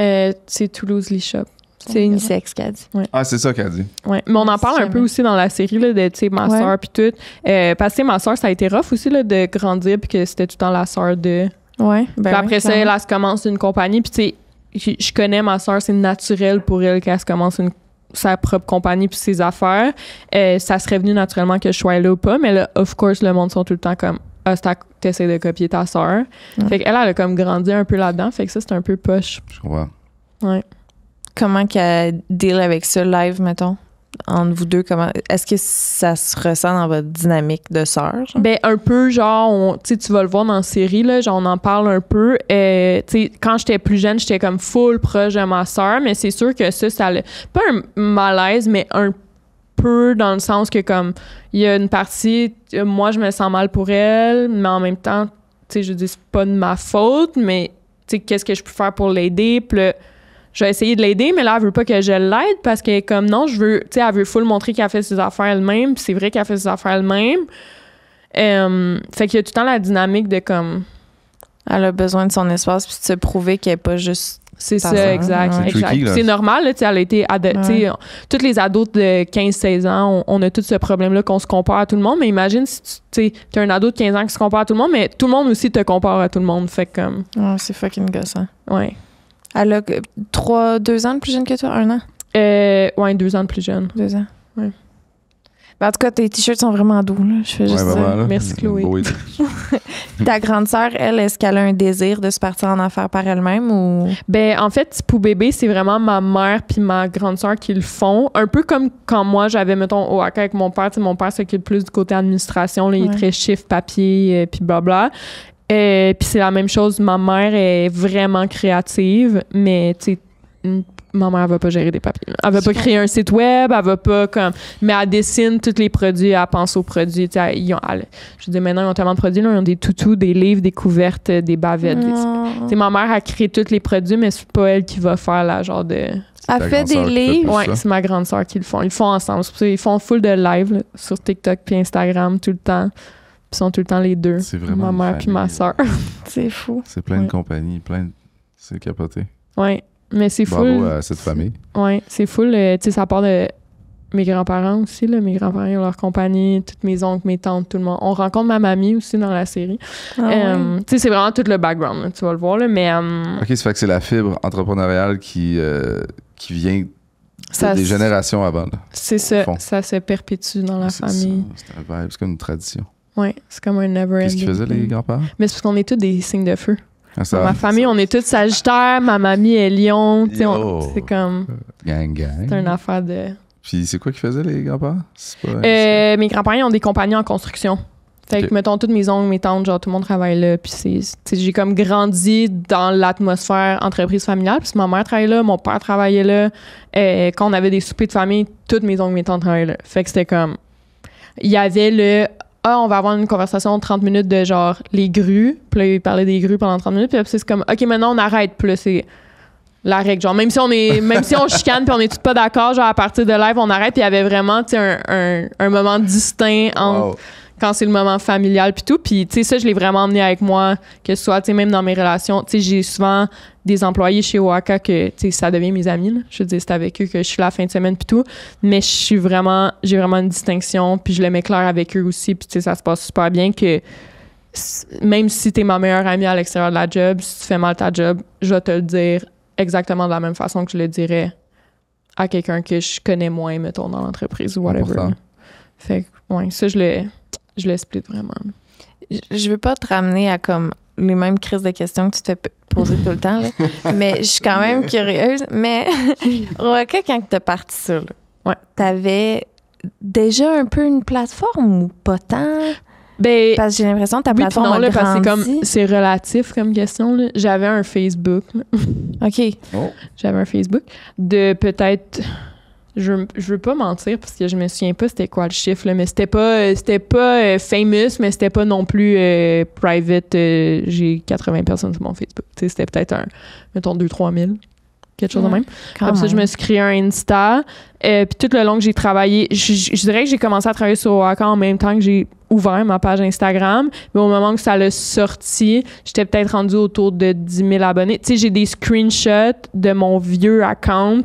Euh, c'est Toulouse Lee Shop. C'est sexe qu'elle dit. Ah, c'est ça qu'elle dit. Ouais. Mais on en parle un peu aussi dans la série de ma soeur puis tout. Euh, parce que ma soeur, ça a été rough aussi là, de grandir puis que c'était tout le temps la soeur de. Ben ouais. après ça, elle, se commence une compagnie. Puis tu je connais ma soeur, c'est naturel pour elle qu'elle se commence sa propre compagnie puis ses affaires, euh, ça serait venu naturellement que je sois là ou pas, mais là, of course, le monde sont tout le temps comme « Ah, t'essaies de copier ta soeur. » Fait qu'elle, elle a comme grandi un peu là-dedans, fait que ça, c'est un peu poche. Je vois Ouais comment qu'elle deal avec ça live, mettons? entre vous deux comment est-ce que ça se ressent dans votre dynamique de sœur ben un peu genre tu tu vas le voir dans la série là genre on en parle un peu euh, quand j'étais plus jeune j'étais comme full proche de ma sœur mais c'est sûr que ça ça pas un malaise mais un peu dans le sens que comme il y a une partie euh, moi je me sens mal pour elle mais en même temps tu sais je dis c'est pas de ma faute mais tu sais qu'est-ce que je peux faire pour l'aider puis je vais essayer de l'aider, mais là, elle veut pas que je l'aide parce que comme non, je veux, tu sais, elle veut full montrer qu'elle fait ses affaires elle-même, puis c'est vrai qu'elle fait ses affaires elle-même. fait qu'il y a tout le temps la dynamique de comme. Elle a besoin de son espace, puis de se prouver qu'elle n'est pas juste. C'est ça, exact. C'est normal, là, elle a été ouais. Toutes les ados de 15-16 ans, on, a tout ce problème-là qu'on se compare à tout le monde, mais imagine si tu es un ado de 15 ans qui se compare à tout le monde, mais tout le monde aussi te compare à tout le monde. Fait comme. c'est fucking gossant. Ouais. Elle a euh, trois, deux ans de plus jeune que toi, un an? Euh, ouais, deux ans de plus jeune. Deux ans, ouais. Ben, en tout cas, tes t-shirts sont vraiment doux. Là. Je fais juste ça. Merci, Chloé. Bah Ta grande sœur, elle, est-ce qu'elle a un désir de se partir en affaires par elle-même ou. Ben, en fait, pour Bébé, c'est vraiment ma mère puis ma grande sœur qui le font. Un peu comme quand moi, j'avais, mettons, au avec mon père. mon père s'occupe plus du côté administration. les Il est très chiffre, papier, et euh, puis blabla et euh, puis c'est la même chose, ma mère est vraiment créative, mais tu sais, ma mère elle va pas gérer des papiers. Elle va pas créer un site web, elle va pas comme mais elle dessine tous les produits, elle pense aux produits, tu sais, ils je dis maintenant ils ont tellement de produits là, ils ont des toutous, des livres, des couvertes, euh, des bavettes. Ah. ma mère a créé tous les produits mais c'est pas elle qui va faire la genre de elle fait des livres. Oui, c'est ma grande soeur qui le font. Ils le font ensemble. Ils font full de live sur TikTok puis Instagram tout le temps. Ils sont tout le temps les deux. C'est vraiment. Ma mère puis ma soeur. c'est fou. C'est plein de compagnie, plein de. C'est capoté. Ouais. Mais c'est fou. Bravo à cette famille. Ouais, c'est fou. Euh, tu sais, ça part de mes grands-parents aussi. Là. Mes grands-parents ont leur compagnie, toutes mes oncles, mes tantes, tout le monde. On rencontre ma mamie aussi dans la série. Ah euh, tu sais, c'est vraiment tout le background, tu vas le voir. Là, mais, euh, OK, ça fait que c'est la fibre entrepreneuriale qui, qui vient ça des générations avant. C'est ça, ça se perpétue dans la ah, famille. C'est un vibe, c'est une tradition c'est comme un never Qu'est-ce qu'ils faisaient, les grands-parents? Mais c'est parce qu'on est tous des signes de feu. Ah, ma famille, on est tous Sagittaires. ma mamie est Lion. C'est comme. Gang, gang. C'est une affaire de. Puis c'est quoi qu'ils faisaient, les grands pères euh, mes grands-parents ont des compagnies en construction. Fait que, mettons, toutes mes ongles, mes tantes, genre, tout le monde travaille là. Puis c'est. J'ai comme grandi dans l'atmosphère entreprise familiale. Puis ma mère travaillait là, mon père travaillait là. Et euh, quand on avait des soupers de famille, toutes mes ongles, mes tantes travaillaient là. Fait que c'était comme. Il y avait le ah, on va avoir une conversation de 30 minutes de genre les grues. Puis là, il parlait des grues pendant 30 minutes. Puis c'est comme, OK, maintenant, on arrête. Puis là, c'est la règle. Genre, même si on est, même si on chicane puis on est tous pas d'accord, genre, à partir de live, on arrête. Puis il y avait vraiment, un, moment distinct entre quand c'est le moment familial puis tout. Puis, tu sais, ça, je l'ai vraiment emmené avec moi, que ce soit, tu sais, même dans mes relations. Tu sais, j'ai souvent des employés chez OAKA que, tu sais, ça devient mes amis, là. Je veux dire, c'est avec eux que je suis la fin de semaine puis tout. Mais je suis vraiment, j'ai vraiment une distinction puis je les mets clair avec eux aussi puis, tu sais, ça se passe super bien que même si t'es ma meilleure amie à l'extérieur de la job, si tu fais mal ta job, je vais te le dire exactement de la même façon que je le dirais à quelqu'un que je connais moins, mettons, dans l'entreprise ou whatever. Fait que, ouais, ça, je l'ai je l'explique vraiment. Je veux pas te ramener à comme les mêmes crises de questions que tu te fais tout le temps, mais je suis quand même curieuse. Mais Roca, quand tu es parti ça, tu Tu t'avais déjà un peu une plateforme ou pas tant? Ben, parce que j'ai l'impression que ta plateforme non, comme c'est relatif comme question. J'avais un Facebook. OK. J'avais un Facebook de peut-être je, je veux pas mentir parce que je me souviens pas c'était quoi le chiffre mais c'était pas euh, c'était pas euh, famous mais c'était pas non plus euh, private j'ai 80 personnes sur mon Facebook c'était peut-être un mettons 2 3 000 quelque chose de même. Comme ça, je me suis créé un Insta. puis tout le long que j'ai travaillé, je, dirais que j'ai commencé à travailler sur Waka en même temps que j'ai ouvert ma page Instagram. Mais au moment que ça l'a sorti, j'étais peut-être rendue autour de 10 000 abonnés. Tu sais, j'ai des screenshots de mon vieux account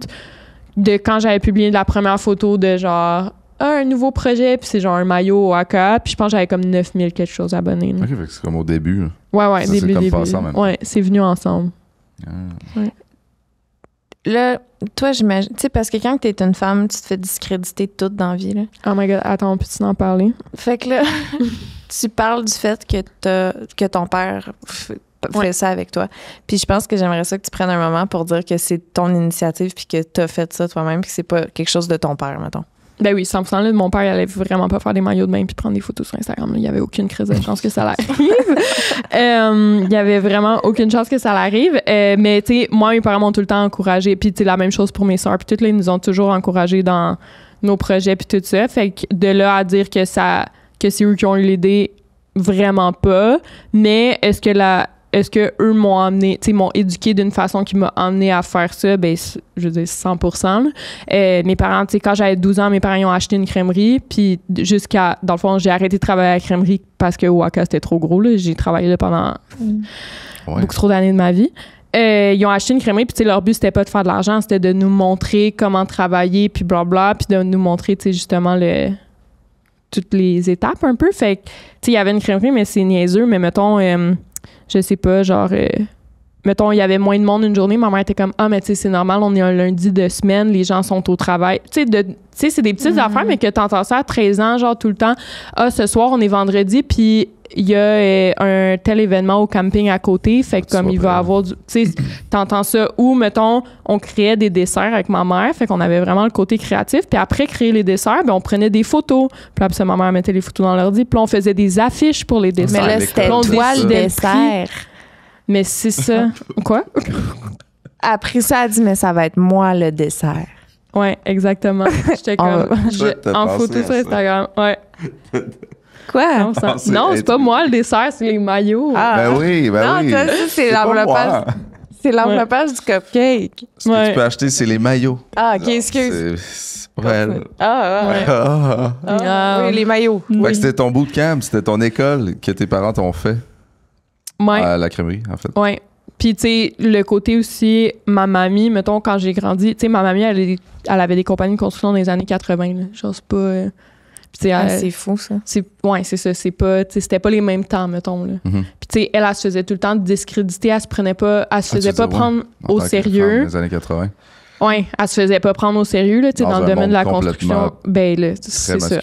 de quand j'avais publié la première photo de genre ah, un nouveau projet, puis c'est genre un maillot au AK, puis je pense que j'avais comme 9000 quelque chose abonnés. Ok, fait que c'est comme au début. Ouais, ouais, début, début. ouais, c'est venu ensemble. Ah. Là, toi, j'imagine. Tu sais, parce que quand t'es une femme, tu te fais discréditer toute dans la vie. Là. Oh my god, attends, on tu en parler? Fait que là, tu parles du fait que, que ton père fait ça avec toi. Puis je pense que j'aimerais ça que tu prennes un moment pour dire que c'est ton initiative puis que tu fait ça toi-même puis que c'est pas quelque chose de ton père, mettons. Ben oui, 100 là, mon père, il allait vraiment pas faire des maillots de main puis prendre des photos sur Instagram. Il y avait aucune crise chance que ça l'arrive. Euh, il y avait vraiment aucune chance que ça l'arrive. Euh, mais tu sais, moi, mes parents m'ont tout le temps encouragé. Puis tu la même chose pour mes soeurs. Puis toutes, là, ils nous ont toujours encouragé dans nos projets puis tout ça. Fait que de là à dire que ça que c'est eux qui ont eu l'idée, vraiment pas. Mais est-ce que la est-ce que eux m'ont amené, tu m'ont éduqué d'une façon qui m'a amené à faire ça? Ben, je veux dire, 100 euh, Mes parents, tu quand j'avais 12 ans, mes parents ont acheté une crèmerie. Puis jusqu'à, dans le fond, j'ai arrêté de travailler à la crèmerie parce que Waka, c'était trop gros. J'ai travaillé là pendant mm. beaucoup trop d'années de ma vie. Euh, ils ont acheté une crèmerie, puis leur but, c'était pas de faire de l'argent, c'était de nous montrer comment travailler, puis blabla, puis de nous montrer, tu justement, toutes les étapes un peu. Fait tu sais, il y avait une crèmerie, mais c'est niaiseux, mais mettons... Euh, je sais pas, genre. Euh, mettons, il y avait moins de monde une journée, ma mère était comme Ah, mais tu sais, c'est normal, on est un lundi de semaine, les gens sont au travail. Tu sais, de tu sais, c'est des petites mm-hmm. affaires, mais que t'entends ça à 13 ans, genre tout le temps. Ah, ce soir, on est vendredi, puis il y a euh, un tel événement au camping à côté, fait que ah, comme il va avoir du... Tu t'entends ça ou, mettons, on créait des desserts avec ma mère, fait qu'on avait vraiment le côté créatif, puis après créer les desserts, ben, on prenait des photos, puis après ma mère mettait les photos dans l'ordi, puis on faisait des affiches pour les ah, desserts. Mais là, c'était le dessert. Mais c'est ça. Quoi? Après ça, elle dit, mais ça va être moi le dessert. Oui, exactement. J'étais comme en, photo sur Instagram. Ouais. Quoi? Non, c'est pas moi le dessert, c'est les maillots. Ah. Ben oui, ben non, oui. Non, c'est l'enveloppage. C'est l'enveloppage du cupcake. Ce que tu peux acheter, c'est les maillots. Ah, quest excuse. Ouais. Ah, ah, ouais. Ah, ah. ah. ah oui, les maillots. c'était ton bootcamp, c'était ton école que tes parents t'ont fait. Oui. À la crèmerie, en fait. Ouais. Puis, tu sais, le côté aussi, ma mamie, mettons, quand j'ai grandi, tu sais, ma mamie, elle, avait des compagnies de construction dans les années 80. Là. pas. Euh, ah, c'est fou, ça. ouais, c'est ça. C'est pas, c'était pas les mêmes temps, mettons. Là. Mm-hmm. Puis, tu sais, elle, elle se faisait tout le temps discréditer. Elle se prenait pas. Elle se ah, faisait pas prendre au sérieux. Dans les années 80. Ouais, elle se faisait pas prendre au sérieux, tu sais, dans le domaine de la construction. Ben, là, c'est ça.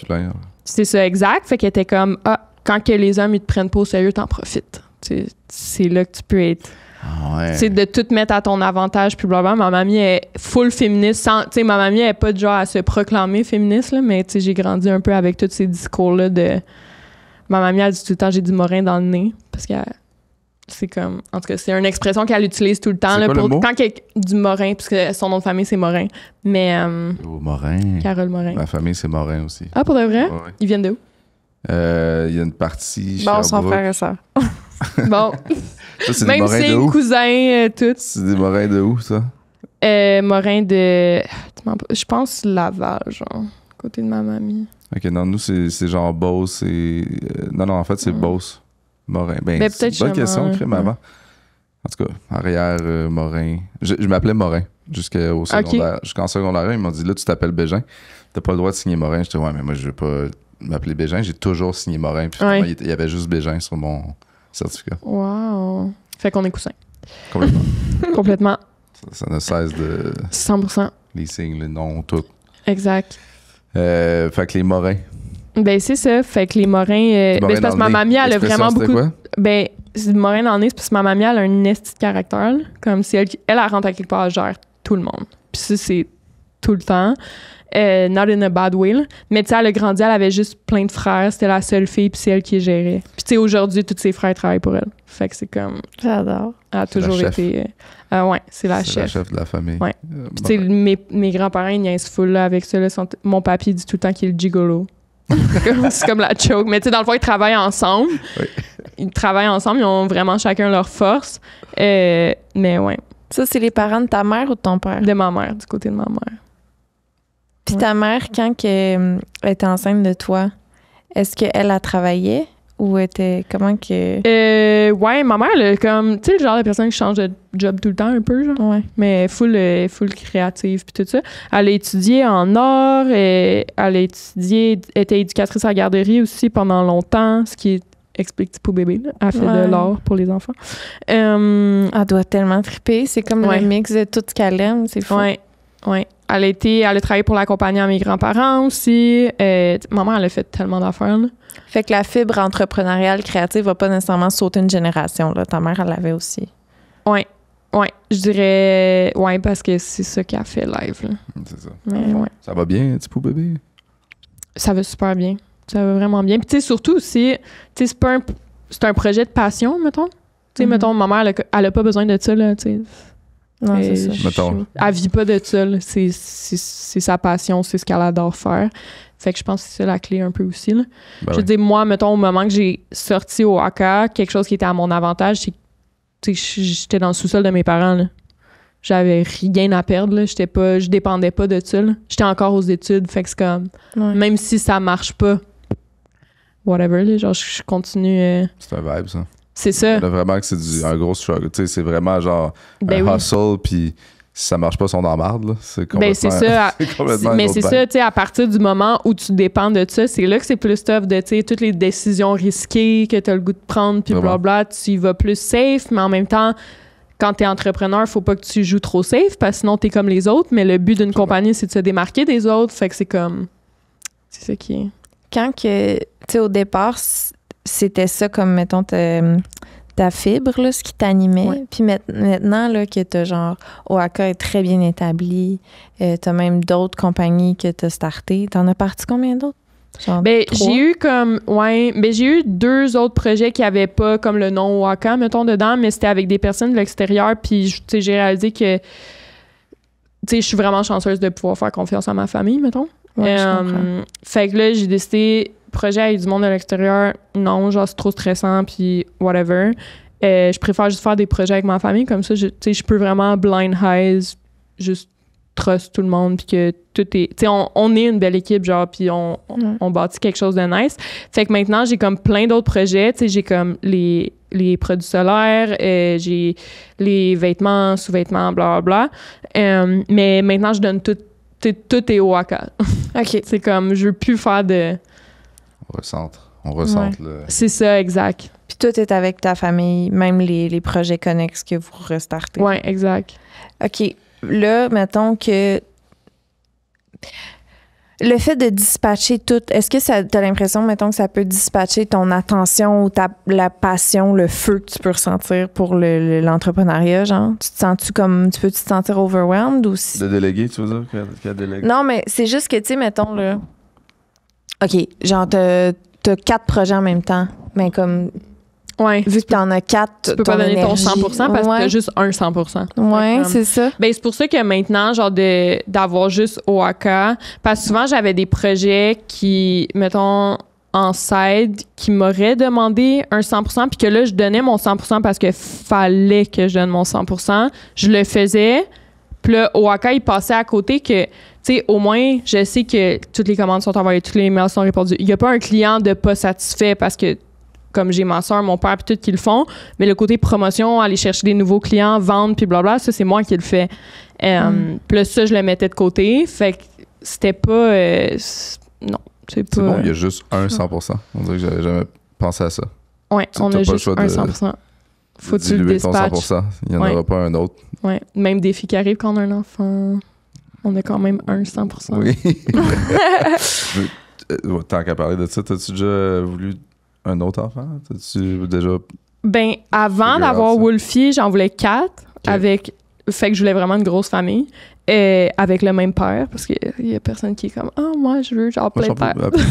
C'est ça, exact. Fait qu'elle était comme, ah, quand que les hommes, ils te prennent pas au sérieux, t'en profites. C'est là que tu peux être. Ah ouais. C'est de tout mettre à ton avantage, puis blablabla. Ma mamie est full féministe. Tu sais, ma mamie n'est pas du genre à se proclamer féministe, là, mais j'ai grandi un peu avec tous ces discours-là de. Ma mamie, elle dit tout le temps j'ai du morin dans le nez, parce que c'est comme. En tout cas, c'est une expression qu'elle utilise tout le temps. Là, pour, le Quand du morin, puisque son nom de famille, c'est Morin. Mais. oh, Morin. Carole Morin. Ma famille, c'est Morin aussi. Ah, pour de vrai? Ils viennent de où? Euh, il y a une partie. Bon, son frère et bon. Même si c'est une cousine euh, tout. C'est des morins de où, ça? Euh, morin de. Ah, je pense Laval, genre, côté de ma mamie. Ok, non, nous, c'est genre Beauce et. Euh, non, non, en fait, c'est mm. Beauce. Morin. Ben, ben c'est une bonne question, crime maman. En tout cas, arrière euh, Morin. Je, je m'appelais Morin jusqu'au secondaire. Jusqu'en secondaire, ils m'ont dit là, tu t'appelles Bégin. T'as pas le droit de signer Morin. J'étais ouais, mais moi, je veux pas m'appeler Bégin. J'ai toujours signé Morin. Puis il, y avait juste Bégin sur mon certificat. Wow. Fait qu'on est coussin Complètement. Complètement. Ça, ne cesse de. 100 Les signes, le nom, tout. Exact. Euh, fait que les morins. Ben, c'est ça. Fait que les morins. Euh, ben, c'est parce que ma mamie, elle a vraiment beaucoup. Quoi? Ben, morin dans le nez, c'est parce que ma mamie, elle a un esti de caractère. Comme si elle, elle, elle rentre à quelque part, elle gère tout le monde. Puis ça, c'est tout le temps. Euh, not in a bad way. Mais tu sais, elle a grandi, elle avait juste plein de frères. C'était la seule fille, puis c'est elle qui gérait. Puis tu sais, aujourd'hui, tous ses frères travaillent pour elle. Fait que c'est comme. J'adore. Elle a toujours été. Euh, euh, ouais, c'est la chef. la chef de la famille. Ouais. Euh, puis tu sais, mes, mes grands-parents, ils niaissent full là, avec ça. Mon papy dit tout le temps qu'il est gigolo. c'est comme la choke. Mais tu sais, dans le fond, ils travaillent ensemble. Ils travaillent ensemble, ils ont vraiment chacun leur force. mais ouais. Ça, c'est les parents de ta mère ou de ton père? De ma mère, du côté de ma mère. Puis ta mère, quand hum, elle était enceinte de toi, est-ce qu'elle a travaillé ou était comment que euh, ouais ma mère elle, comme tu sais le genre de personne qui change de job tout le temps un peu genre ouais. mais euh, full créative puis tout ça elle a étudié en or, et euh, elle a étudié était éducatrice à garderie aussi pendant longtemps ce qui explique pour bébé elle fait de l'or pour les enfants hum. elle doit tellement triper c'est comme le mix de tout ce qu'elle aime c'est fou ouais ouais elle a, été, elle a travaillé pour l'accompagner à mes grands-parents aussi. Euh, maman, elle a fait tellement d'affaires. Fait que la fibre entrepreneuriale créative va pas nécessairement sauter une génération. Là. Ta mère, elle l'avait aussi. Oui. Oui, je dirais. Oui, parce que c'est ça qui a fait live. C'est ça. ouais. Ça va bien, petit peu, bébé? Ça va super bien. Ça va vraiment bien. Puis, tu sais, surtout, c'est un, un projet de passion, mettons. Tu sais, mm-hmm. mettons, ma mère, elle a, pas besoin de ça, tu sais non, Elle vit pas de tulle, C'est sa passion, c'est ce qu'elle adore faire. Fait que je pense que c'est ça la clé un peu aussi. Là. Ben je veux moi, mettons, au moment que j'ai sorti au Haka, quelque chose qui était à mon avantage, c'est j'étais dans le sous-sol de mes parents. Là. J'avais rien à perdre. Là. J'étais pas, je dépendais pas de ça. J'étais encore aux études. Fait que c'est comme, même si ça marche pas, whatever, genre, je continue. Euh, c'est un vibe, ça. C'est ça. vraiment que c'est un gros struggle. C'est vraiment genre un ben puis si ça marche pas, son en C'est complètement. mais c'est ça, tu sais, à partir du moment où tu dépends de ça, c'est là que c'est plus tough de, tu toutes les décisions risquées que tu as le goût de prendre, puis blablabla, tu y vas plus safe, mais en même temps, quand tu es entrepreneur, faut pas que tu joues trop safe, parce que sinon, tu es comme les autres, mais le but d'une compagnie, c'est de se démarquer des autres. Fait que c'est comme. C'est ça qui est. Quand que, tu au départ, c'était ça comme, mettons, ta fibre, là, ce qui t'animait. Puis maintenant, là, que t'as genre, Oaka est très bien établi, euh, t'as même d'autres compagnies que t'as startées. T'en as parti combien d'autres? Ben, j'ai eu comme, ouais, ben, j'ai eu deux autres projets qui n'avaient pas comme le nom Oaka, mettons, dedans, mais c'était avec des personnes de l'extérieur. Puis, tu j'ai réalisé que, tu sais, je suis vraiment chanceuse de pouvoir faire confiance à ma famille, mettons. Euh, fait que là, j'ai décidé projet avec du monde à l'extérieur, non, genre c'est trop stressant, puis whatever. Euh, je préfère juste faire des projets avec ma famille, comme ça, je, je peux vraiment blind eyes, juste trust tout le monde, puis que tout est. Tu sais, on, on, est une belle équipe, genre, puis on, on, bâtit quelque chose de nice. Fait que maintenant, j'ai comme plein d'autres projets, tu sais, j'ai comme les, les produits solaires, euh, j'ai les vêtements, sous-vêtements, blablabla. Euh, mais maintenant, je donne tout, Tu sais, tout est au OK. C'est comme, je veux plus faire de recentre. On ressent le. C'est ça, exact. Puis tout est avec ta famille, même les, projets connexes que vous restartez. Oui, exact. OK. Là, mettons que. Le fait de dispatcher tout, est-ce que ça, t'as l'impression, mettons, que ça peut dispatcher ton attention ou ta, la passion, le feu que tu peux ressentir pour l'entrepreneuriat, genre? Tu te sens-tu comme, tu peux te sentir overwhelmed ou si... De déléguer, tu veux dire, y a délégué Non, mais c'est juste que, tu sais, mettons, là, OK, genre, t'as quatre projets en même temps, mais comme. Ouais, vu que t'en as quatre, tu peux pas donner ton 100 parce que t'as juste un 100 Ouais, c'est ça. Ben c'est pour ça que maintenant, genre d'avoir juste Oaka, parce que souvent j'avais des projets qui, mettons en side, qui m'auraient demandé un 100 puis que là je donnais mon 100 parce qu'il fallait que je donne mon 100 je le faisais, puis là Oaka il passait à côté que sais, au moins, je sais que toutes les commandes sont envoyées, toutes les emails sont répondus. Il n'y a pas un client de pas satisfait parce que comme j'ai ma soeur, mon père, puis tout qui le font. Mais le côté promotion, aller chercher des nouveaux clients, vendre, puis blablabla, ça, c'est moi qui le fais. Euh, mm. Plus ça, je le mettais de côté. Fait que c'était pas. Euh, non, c'est pas. C'est bon, il y a juste un 100 On dirait que j'avais jamais pensé à ça. Ouais, on a juste un 100 Faut-tu le dispatch? Il n'y en aura pas un autre. Ouais, même défi qui arrive quand on a un enfant. On est quand même un 100%. Oui. Euh, tant qu'à parler de ça, as-tu déjà voulu un autre enfant? As-tu déjà. Ben, avant d'avoir Wolfie, j'en voulais quatre. Avec. Fait que je voulais vraiment une grosse famille. et avec le même père, parce qu'il y a personne qui est comme Ah, moi, je veux genre plein de pères. il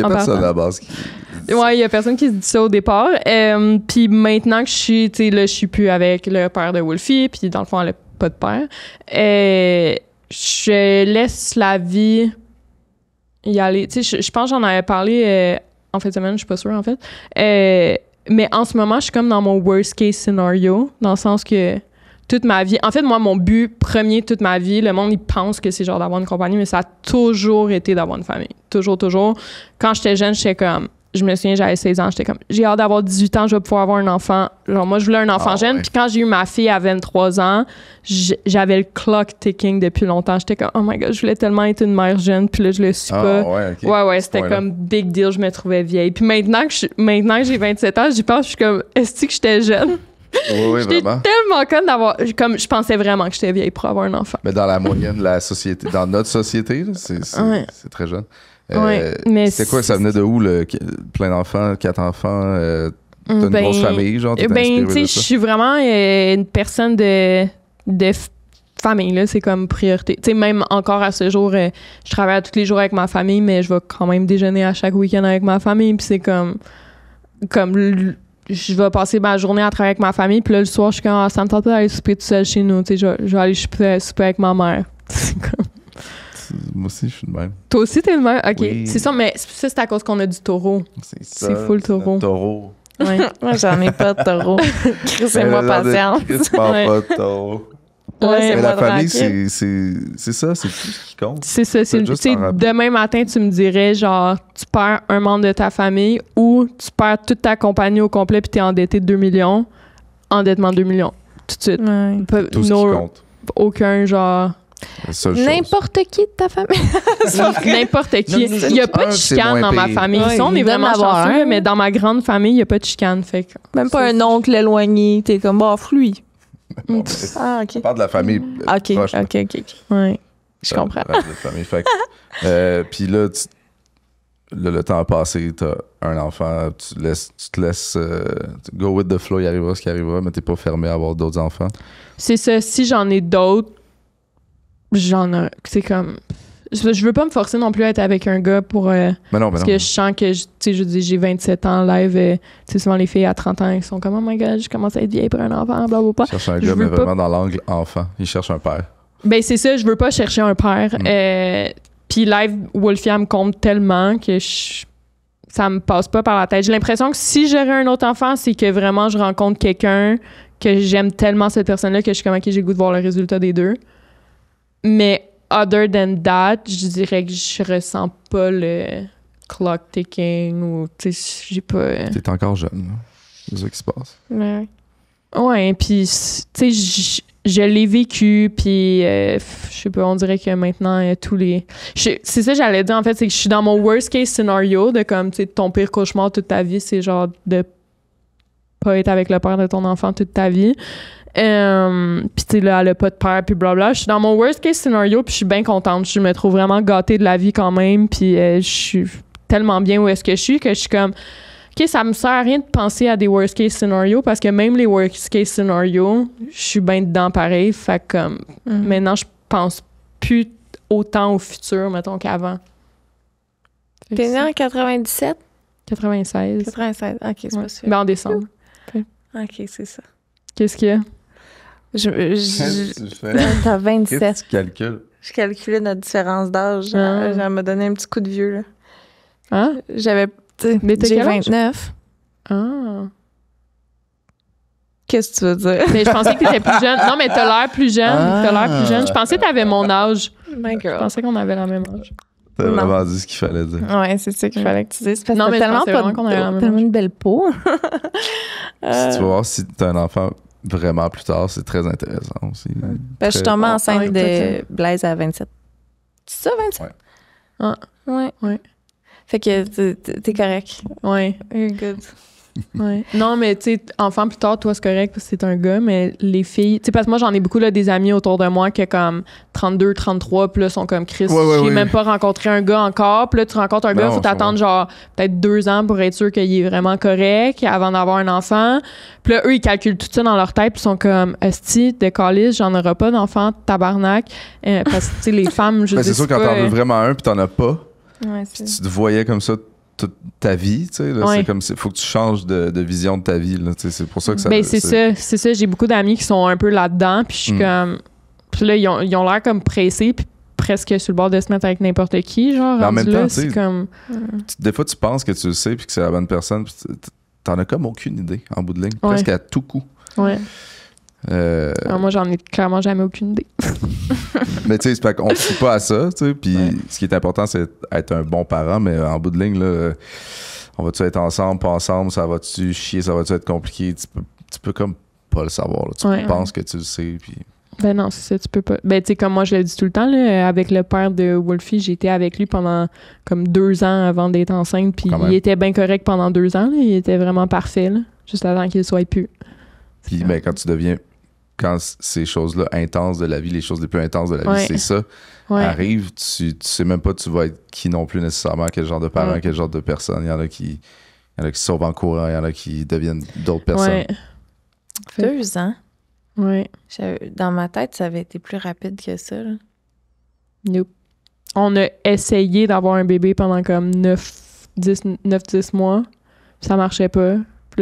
y a personne à la base qui. il y a personne qui se dit ça au départ. et euh, puis maintenant que je suis, tu sais, là, je suis plus avec le père de Wolfie, puis dans le fond, le pas de père. et euh, je laisse la vie y aller. Tu sais, je, pense que j'en avais parlé euh, en fin de semaine, je suis pas sûre en fait. Euh, mais en ce moment, je suis comme dans mon worst case scenario, dans le sens que toute ma vie. En fait, moi, mon but premier toute ma vie, le monde, il pense que c'est genre d'avoir une compagnie, mais ça a toujours été d'avoir une famille. Toujours, toujours. Quand j'étais jeune, j'étais comme je me souviens, j'avais 16 ans, j'étais comme, j'ai hâte d'avoir 18 ans, je vais pouvoir avoir un enfant. Genre, moi, je voulais un enfant ah jeune. Puis quand j'ai eu ma fille à 23 ans, j'avais le clock ticking depuis longtemps. J'étais comme, oh my god, je voulais tellement être une mère jeune. Puis là, je le suis ah pas. Ouais, ouais, c'était comme big deal, je me trouvais vieille. Puis maintenant que, maintenant j'ai 27 ans, j'y pense, je suis comme, est-ce que j'étais jeune? Oui, oui, j'étais tellement conne d'avoir. Comme, je pensais vraiment que j'étais vieille pour avoir un enfant. Mais dans la moyenne, de la société, dans notre société, c'est très jeune. Euh, c'était c'est quoi, ça venait de où, le, plein d'enfants, quatre enfants, euh, t'as une ben, grosse famille, genre? Ben, tu je suis vraiment euh, une personne de, de famille, là, c'est comme priorité. même encore à ce jour, je travaille tous les jours avec ma famille, mais je vais quand même déjeuner à chaque week-end avec ma famille, puis c'est comme... comme je vais passer ma journée à travailler avec ma famille, puis le soir, je suis comme, ah, ça me tente pas souper tout seul chez nous, je, vais aller souper, avec ma mère. Moi aussi, je suis le même. Toi aussi, t'es le même? OK. C'est ça, mais ça, c'est à cause qu'on a du taureau. C'est ça. C'est fou le taureau. taureau. Moi, j'en ai pas de taureau. C'est moi patience. Tu pas de taureau. mais la famille, c'est ça, c'est tout ce qui compte. C'est ça. C'est demain matin, tu me dirais, genre, tu perds un membre de ta famille ou tu perds toute ta compagnie au complet puis t'es endetté de 2 millions. Endettement de 2 millions. Tout de suite. Ouais. tout ce qui compte. Aucun, genre N'importe qui de ta famille. N'importe qui. Il n'y a pas de chicane dans ma famille. on est vraiment chanceux, hein. mais dans ma grande famille, il n'y a pas de chicane. Fait Même pas un oncle éloigné. T'es comme, bah, oh, lui. Mm. ah, ok. Parle de la famille. Euh, ok, ok, ok. Ouais. Je comprends. euh, puis là, le, temps a passé, t'as un enfant, tu, te laisses euh, go with the flow, il arrivera ce qui arrivera, mais t'es pas fermé à avoir d'autres enfants. C'est ça, si j'en ai d'autres, j'en ai. C'est comme. Je, veux pas me forcer non plus à être avec un gars pour. Euh, ben ben parce ben que je sens que, tu sais, je dis, j'ai 27 ans live. et' euh, tu sais, souvent les filles à 30 ans, elles sont comme, oh my god, je commence à être vieille pour un enfant, blablabla. Ils cherche un gars, mais vraiment dans l'angle enfant. Ils cherchent un père. Ben, c'est ça, je veux pas chercher un père. Mm. et euh, Puis live, Wolfia me compte tellement que je ça me passe pas par la tête. J'ai l'impression que si j'aurais un autre enfant, c'est que vraiment je rencontre quelqu'un que j'aime tellement cette personne-là que je suis comme OK, j'ai goût de voir le résultat des deux. Mais other than that, je dirais que je ressens pas le clock ticking ou tu sais, j'ai pas. Euh, T'es encore jeune, C'est ça qui se passe. Ouais. Ouais, puis tu sais, je l'ai vécu, puis euh, je sais pas, on dirait que maintenant, tous les. C'est ça, j'allais dire en fait, c'est que je suis dans mon worst case scenario de comme, tu sais, ton pire cauchemar toute ta vie, c'est genre de pas être avec le père de ton enfant toute ta vie. Euh, puis tu là, elle a pas de père, puis blablabla Je suis dans mon worst case scenario, puis je suis bien contente. Je me trouve vraiment gâtée de la vie quand même, puis euh, je suis tellement bien où est-ce que je suis que je suis comme... OK, ça me sert à rien de penser à des worst case scenarios parce que même les worst case scenarios, je suis bien dedans pareil. Fait comme mm. maintenant, je pense plus autant au futur, mettons, qu'avant. T'es née en 97? 96. 96, ok, c'est pas sûr. Ben en décembre. Ok, c'est ça. Qu'est-ce qu'il y a? Je, je, T'as 27. quest tu calcules? Je calculais notre différence d'âge. Ah. Elle m'a donné un petit coup de vieux. Là. Hein? J'avais. J'ai 29. Ah. Qu'est-ce que tu veux dire? Mais je pensais que t'étais plus jeune. Non, mais t'as l'air plus jeune. Ah. T'as l'air plus jeune. Je pensais que t'avais mon âge. My Je pensais qu'on avait la même âge. T'as vraiment dit ce qu'il fallait dire. Ouais, c'est ça qu'il fallait que tu dises. non, mais tellement, pas tellement une belle peau. Si tu vas voir si t'as un enfant vraiment plus tard, c'est très intéressant aussi. Ben, je suis tombée enceinte de Blaise à 27. C'est ça, 27? Ouais. Ah, ouais. ouais. Fait que t'es correct. Ouais. You're good. Non, mais tu sais, enfant plus tard, toi, c'est correct parce que c'est un gars, mais les filles. Tu sais, parce que moi, j'en ai beaucoup là, des amis autour de moi qui, comme 32, 33, puis là, sont comme Chris. je j'ai même pas rencontré un gars encore. Puis là, tu rencontres un gars, gars, faut t'attendre genre peut-être deux ans pour être sûr qu'il est vraiment correct avant d'avoir un enfant. Puis là, eux, ils calculent tout ça dans leur tête, puis sont comme Esti, de calice, j'en aurai pas d'enfant, tabarnak. Euh, parce que, tu sais, les femmes, je ben, C'est sûr, quand veux euh, vraiment un, puis as pas. tu te voyais comme ça ta vie. Tu sais, C'est comme il faut que tu changes de, vision de ta vie. c'est pour ça que ça. Ben, c'est ça, c'est ça. J'ai beaucoup d'amis qui sont un peu là-dedans, puis je suis mm. comme, là ils ont, l'air comme pressés, puis presque sur le bord de se mettre avec n'importe qui, genre. en même temps, comme. Des fois, tu penses que tu le sais, puis que c'est la bonne personne, puis t'en as comme aucune idée en bout de ligne, parce presque à tout coup. Ouais. Euh, ah, moi, j'en ai clairement jamais aucune idée. mais tu sais, qu'on ne se pas à ça. Puis ce qui est important, c'est être un bon parent, mais en bout de ligne, là, on va-tu être ensemble, pas ensemble, ça va-tu chier, ça va-tu être compliqué? Tu peux, comme pas le savoir. Tu penses que tu le sais. Puis... Ben non, c'est ça, tu peux pas. Ben, tu sais, comme moi, je le dis tout le temps, avec le père de Wolfie, j'étais avec lui pendant comme deux ans avant d'être enceinte, puis il était bien correct pendant deux ans, il était vraiment parfait, juste avant qu'il soit plus. Puis, ben, quand tu deviens quand ces choses-là intenses de la vie, les choses les plus intenses de la vie, c'est ça, ouais. arrive, tu, sais même pas tu vas être qui non plus nécessairement, quel genre de parent, mm. quel genre de personne. Il y en a qui, il en sauvent en courant, il y en a qui deviennent d'autres personnes. Deux ans. Dans ma tête, ça avait été plus rapide que ça. Nope. On a essayé d'avoir un bébé pendant comme 9, 10, 9, 10 mois. Ça marchait pas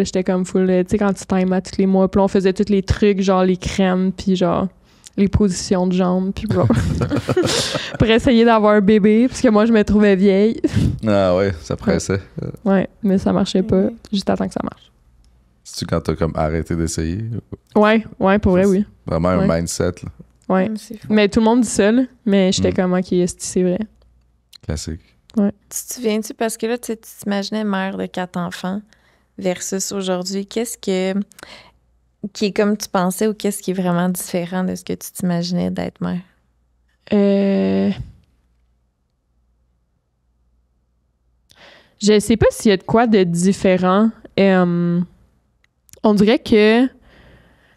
j'étais comme full, euh, tu sais, quand tu tous les mois. Puis on faisait tous les trucs, genre les crèmes, puis genre les positions de jambes, puis pour essayer d'avoir un bébé, parce que moi, je me trouvais vieille. ah ouais, ça pressait. Ouais. mais ça marchait pas, juste attends que ça marche. C'est-tu quand t'as comme arrêté d'essayer? Ouais, ouais, pour vrai, oui. Vraiment un mindset, là. Mais tout le monde dit ça, mais j'étais mm. comme, OK, c'est vrai. Classique. Tu te souviens-tu, parce que là, tu t'imaginais mère de quatre enfants, versus aujourd'hui? Qu'est-ce que qui est comme tu pensais ou qu'est-ce qui est vraiment différent de ce que tu t'imaginais d'être mère? Euh... Je sais pas s'il y a de quoi de différent. Euh, on dirait que, tu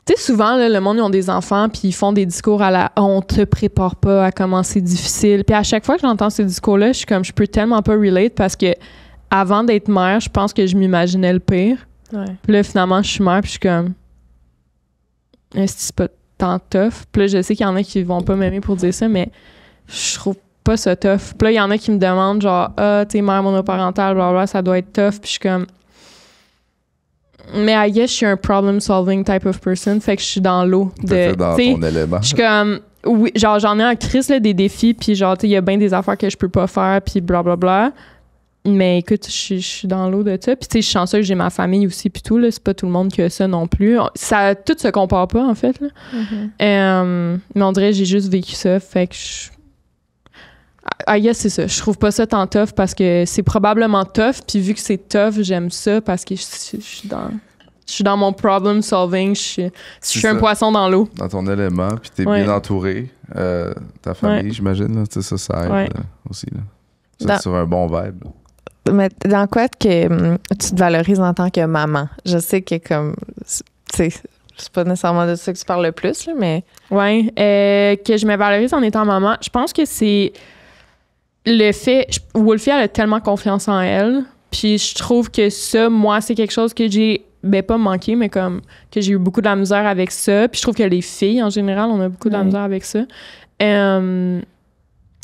sais, souvent, le monde, ils ont des enfants, puis ils font des discours à la on te prépare pas à commencer difficile. Puis à chaque fois que j'entends ces discours-là, je suis comme, je peux tellement pas relate parce que avant d'être mère, je pense que je m'imaginais le pire. Ouais. Puis là, finalement, je suis mère, puis je suis comme. Est-ce que c'est pas tant tough? Puis là, je sais qu'il y en a qui vont pas m'aimer pour dire ça, mais je trouve pas ça tough. Puis là, il y en a qui me demandent, genre, ah, t'es mère monoparentale, blablabla, ça doit être tough. Puis je suis comme. Mais I guess je suis un problem solving type of person, fait que je suis dans l'eau. De, Je suis comme. Oui, genre, j'en ai en crise, là, des défis, puis genre, tu il y a bien des affaires que je peux pas faire, puis blablabla mais écoute, je, suis dans l'eau de ça. Puis, tu sais, je suis que j'ai ma famille aussi, puis tout. C'est pas tout le monde qui a ça non plus. Ça, tout se compare pas, en fait. Là. Mm-hmm. Euh, mais on dirait, j'ai juste vécu ça. Fait que je. Ah, yes, c'est ça. Je trouve pas ça tant tough parce que c'est probablement tough. Puis, vu que c'est tough, j'aime ça parce que je, suis dans je suis dans mon problem solving, je suis, un poisson dans l'eau. Dans ton élément, puis t'es bien entouré. Euh, ta famille, j'imagine, ça, ça aide euh, aussi. Là. Ça, sur un bon vibe mais dans quoi que hum, tu te valorises en tant que maman? Je sais que comme c'est pas nécessairement de ça que tu parles le plus, mais. Oui. Euh, que je me valorise en étant maman. Je pense que c'est le fait. Wolfie, elle a tellement confiance en elle. Puis je trouve que ça, moi, c'est quelque chose que j'ai ben pas manqué, mais comme que j'ai eu beaucoup de la misère avec ça. Puis je trouve que les filles, en général, on a beaucoup de la misère avec ça. Hum,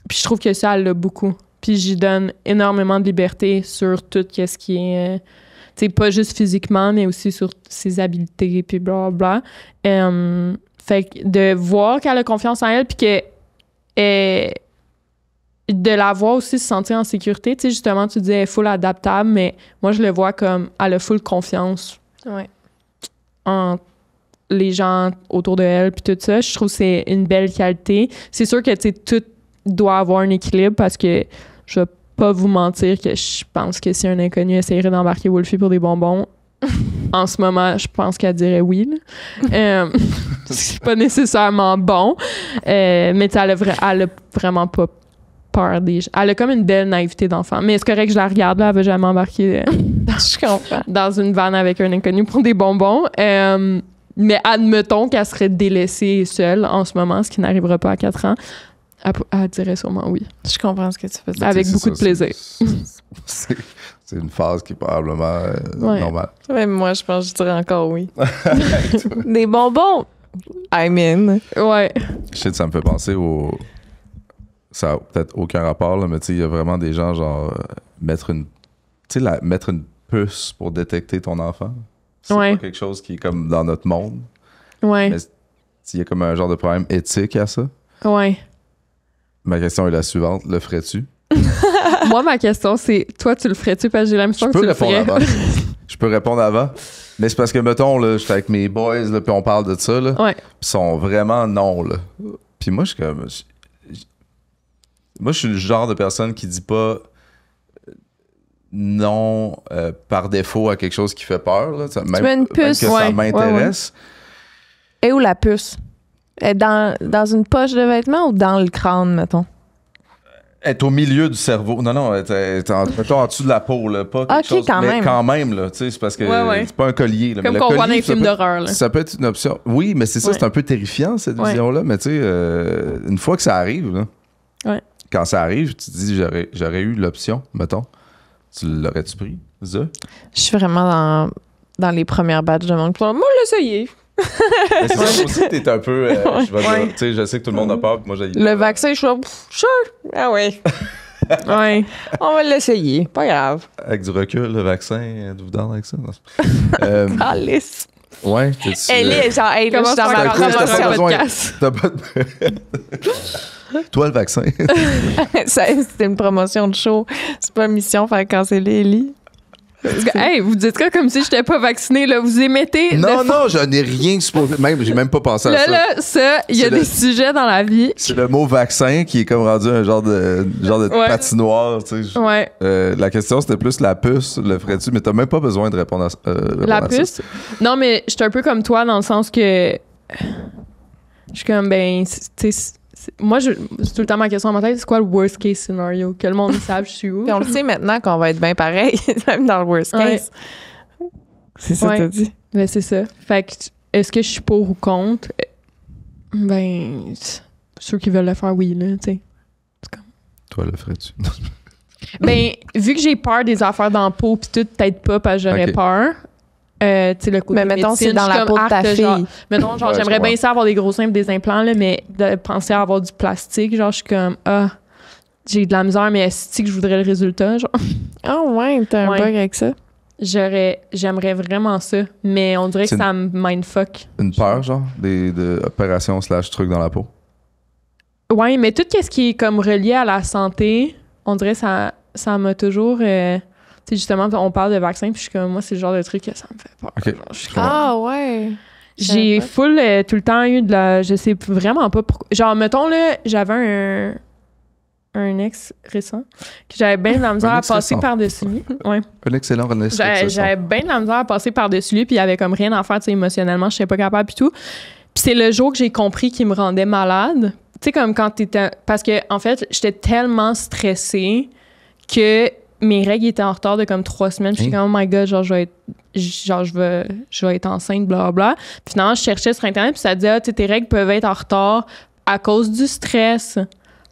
puis je trouve que ça, elle l'a beaucoup puis j'y donne énormément de liberté sur tout ce qui est, euh, tu pas juste physiquement, mais aussi sur ses habiletés, puis bla bla. fait que de voir qu'elle a confiance en elle, puis que eh, de la voir aussi se sentir en sécurité. Tu sais, justement, tu dis elle est full adaptable, mais moi, je le vois comme elle a full confiance en les gens autour de elle, puis tout ça. Je trouve que c'est une belle qualité. C'est sûr que, tu sais, tout doit avoir un équilibre parce que je vais pas vous mentir que je pense que si un inconnu essayerait d'embarquer Wolfie pour des bonbons, en ce moment, je pense qu'elle dirait oui. Euh, c'est pas nécessairement bon, euh, mais elle a, vraiment pas peur des gens. Elle a comme une belle naïveté d'enfant. Mais ce correct que je la regarde, là, elle veut jamais embarquer dans, euh, dans, une vanne avec un inconnu pour des bonbons. Euh, mais admettons qu'elle serait délaissée seule en ce moment, ce qui n'arrivera pas à 4 ans. Elle, dirait sûrement oui. Je comprends ce que tu fais. Avec beaucoup de plaisir. C'est une phase qui est probablement euh, normale. moi, je pense que je dirais encore oui. Des bonbons! I'm in. Ouais. Je sais, que ça me fait penser au. Ça n'a peut-être aucun rapport, mais tu sais, il y a vraiment des gens, genre, euh, mettre une. Tu sais, mettre une puce pour détecter ton enfant. C'est pas quelque chose qui est comme dans notre monde. Ouais. Mais il y a comme un genre de problème éthique à ça. Ouais. Ma question est la suivante. Le ferais-tu? Moi, ma question, c'est toi, tu le ferais-tu? Parce que j'ai l'impression que tu le ferais. je peux répondre avant. Mais c'est parce que, mettons, je suis avec mes boys, là, puis on parle de ça, là. ils sont vraiment non, Puis moi, je suis comme. Moi, je suis le genre de personne qui dit pas non euh, par défaut à quelque chose qui fait peur. Là. même, tu mets une puce, que ça m'intéresse. Et où la puce? Euh, dans, dans une poche de vêtements ou dans le crâne, mettons? Être au milieu du cerveau. Non, non, être en, dessous de la peau, là. Pas quelque chose, quand mais même. quand même, là. Tu sais, c'est parce que c'est pas un collier, Comme qu'on voit dans les films d'horreur, Ça peut être une option. Oui, mais c'est ça, c'est un peu terrifiant, cette vision-là. Mais tu sais, euh, une fois que ça arrive, là, quand ça arrive, tu te dis, j'aurais, j'aurais eu l'option, mettons. Tu l'aurais-tu pris, Je suis vraiment dans, dans les premières badges de monde. Moi, l'essayer. Mais c'est ça, aussi, t'es un peu. Euh, je, tu sais, je sais que tout le monde a peur. Moi, j'ai... Le vaccin, je suis là, sure. Ah oui. ouais. On va l'essayer. Pas grave. Avec du recul, le vaccin, êtes-vous dans avec ça? euh, Alice. Ouais. Elle est euh, genre, elle là, je suis dans ma promotion podcast. T'as pas Toi, le vaccin. C'était une promotion de show. C'est pas une mission faire canceller Ellie hey, vous dites quoi comme si je n'étais pas vacciné là Vous émettez Non, non, je n'ai rien supposé. Même, j'ai même pas pensé à ça. Là, ça, il y a des sujets dans la vie. C'est le mot vaccin qui est comme rendu un genre de genre de patinoire. Tu sais. Ouais. Euh, la question c'était plus la puce. Le ferais-tu Mais t'as même pas besoin de répondre à, ça. Euh, la puce. Non, mais je suis un peu comme toi dans le sens que je suis comme ben, tu sais moi, je, tout le temps ma question à ma tête, c'est quoi le worst case scenario? Que le monde sache je suis où? Puis on le sait maintenant qu'on va être bien pareil, même dans le worst case. C'est ça que que t'as dit? Ben, c'est ça. Fait que, est-ce que je suis pour ou contre? Eh, ben, ceux qui veulent le faire, oui, là, tu sais. Toi, le ferais-tu? ben, vu que j'ai peur des affaires dans peau, puis tout, peut-être pas, parce que j'aurais peur. Euh, tu sais, le mais mettons, c'est dans la peau de ta Genre, mettons, genre, j'aimerais bien ça avoir des gros seins des implants, là, mais de penser à avoir du plastique, genre, je suis comme, ah, j'ai de la misère, mais est-ce que je voudrais le résultat, genre? Ah oh, ouais, t'as un bug avec ça? J'aurais, j'aimerais vraiment ça, mais on dirait que ça me mindfuck. Une peur, genre, des, opérations slash trucs dans la peau? Ouais, mais tout ce qui est comme relié à la santé, on dirait ça, ça m'a toujours... Euh, c'est justement, on parle de vaccin, puis je suis comme, moi, c'est le genre de truc que ça me fait peur. ah ouais! J'ai full euh, tout le temps eu de la. Je sais vraiment pas pourquoi. Genre, mettons, là, j'avais un, ex récent que j'avais bien de la misère à passer par-dessus lui. Ouais. Un excellent Renaissance. J'avais bien de la misère à passer par-dessus lui, puis il avait comme rien à faire, tu sais, émotionnellement, je n'étais pas capable, puis tout. Puis c'est le jour que j'ai compris qu'il me rendait malade. Tu sais, comme quand t'étais. Parce que, en fait, j'étais tellement stressée que mes règles étaient en retard de comme trois semaines. Je suis hein? comme, oh my god, genre, je vais être, genre, je je être enceinte, blah Puis finalement, je cherchais sur Internet, puis ça disait, ah, tes règles peuvent être en retard à cause du stress.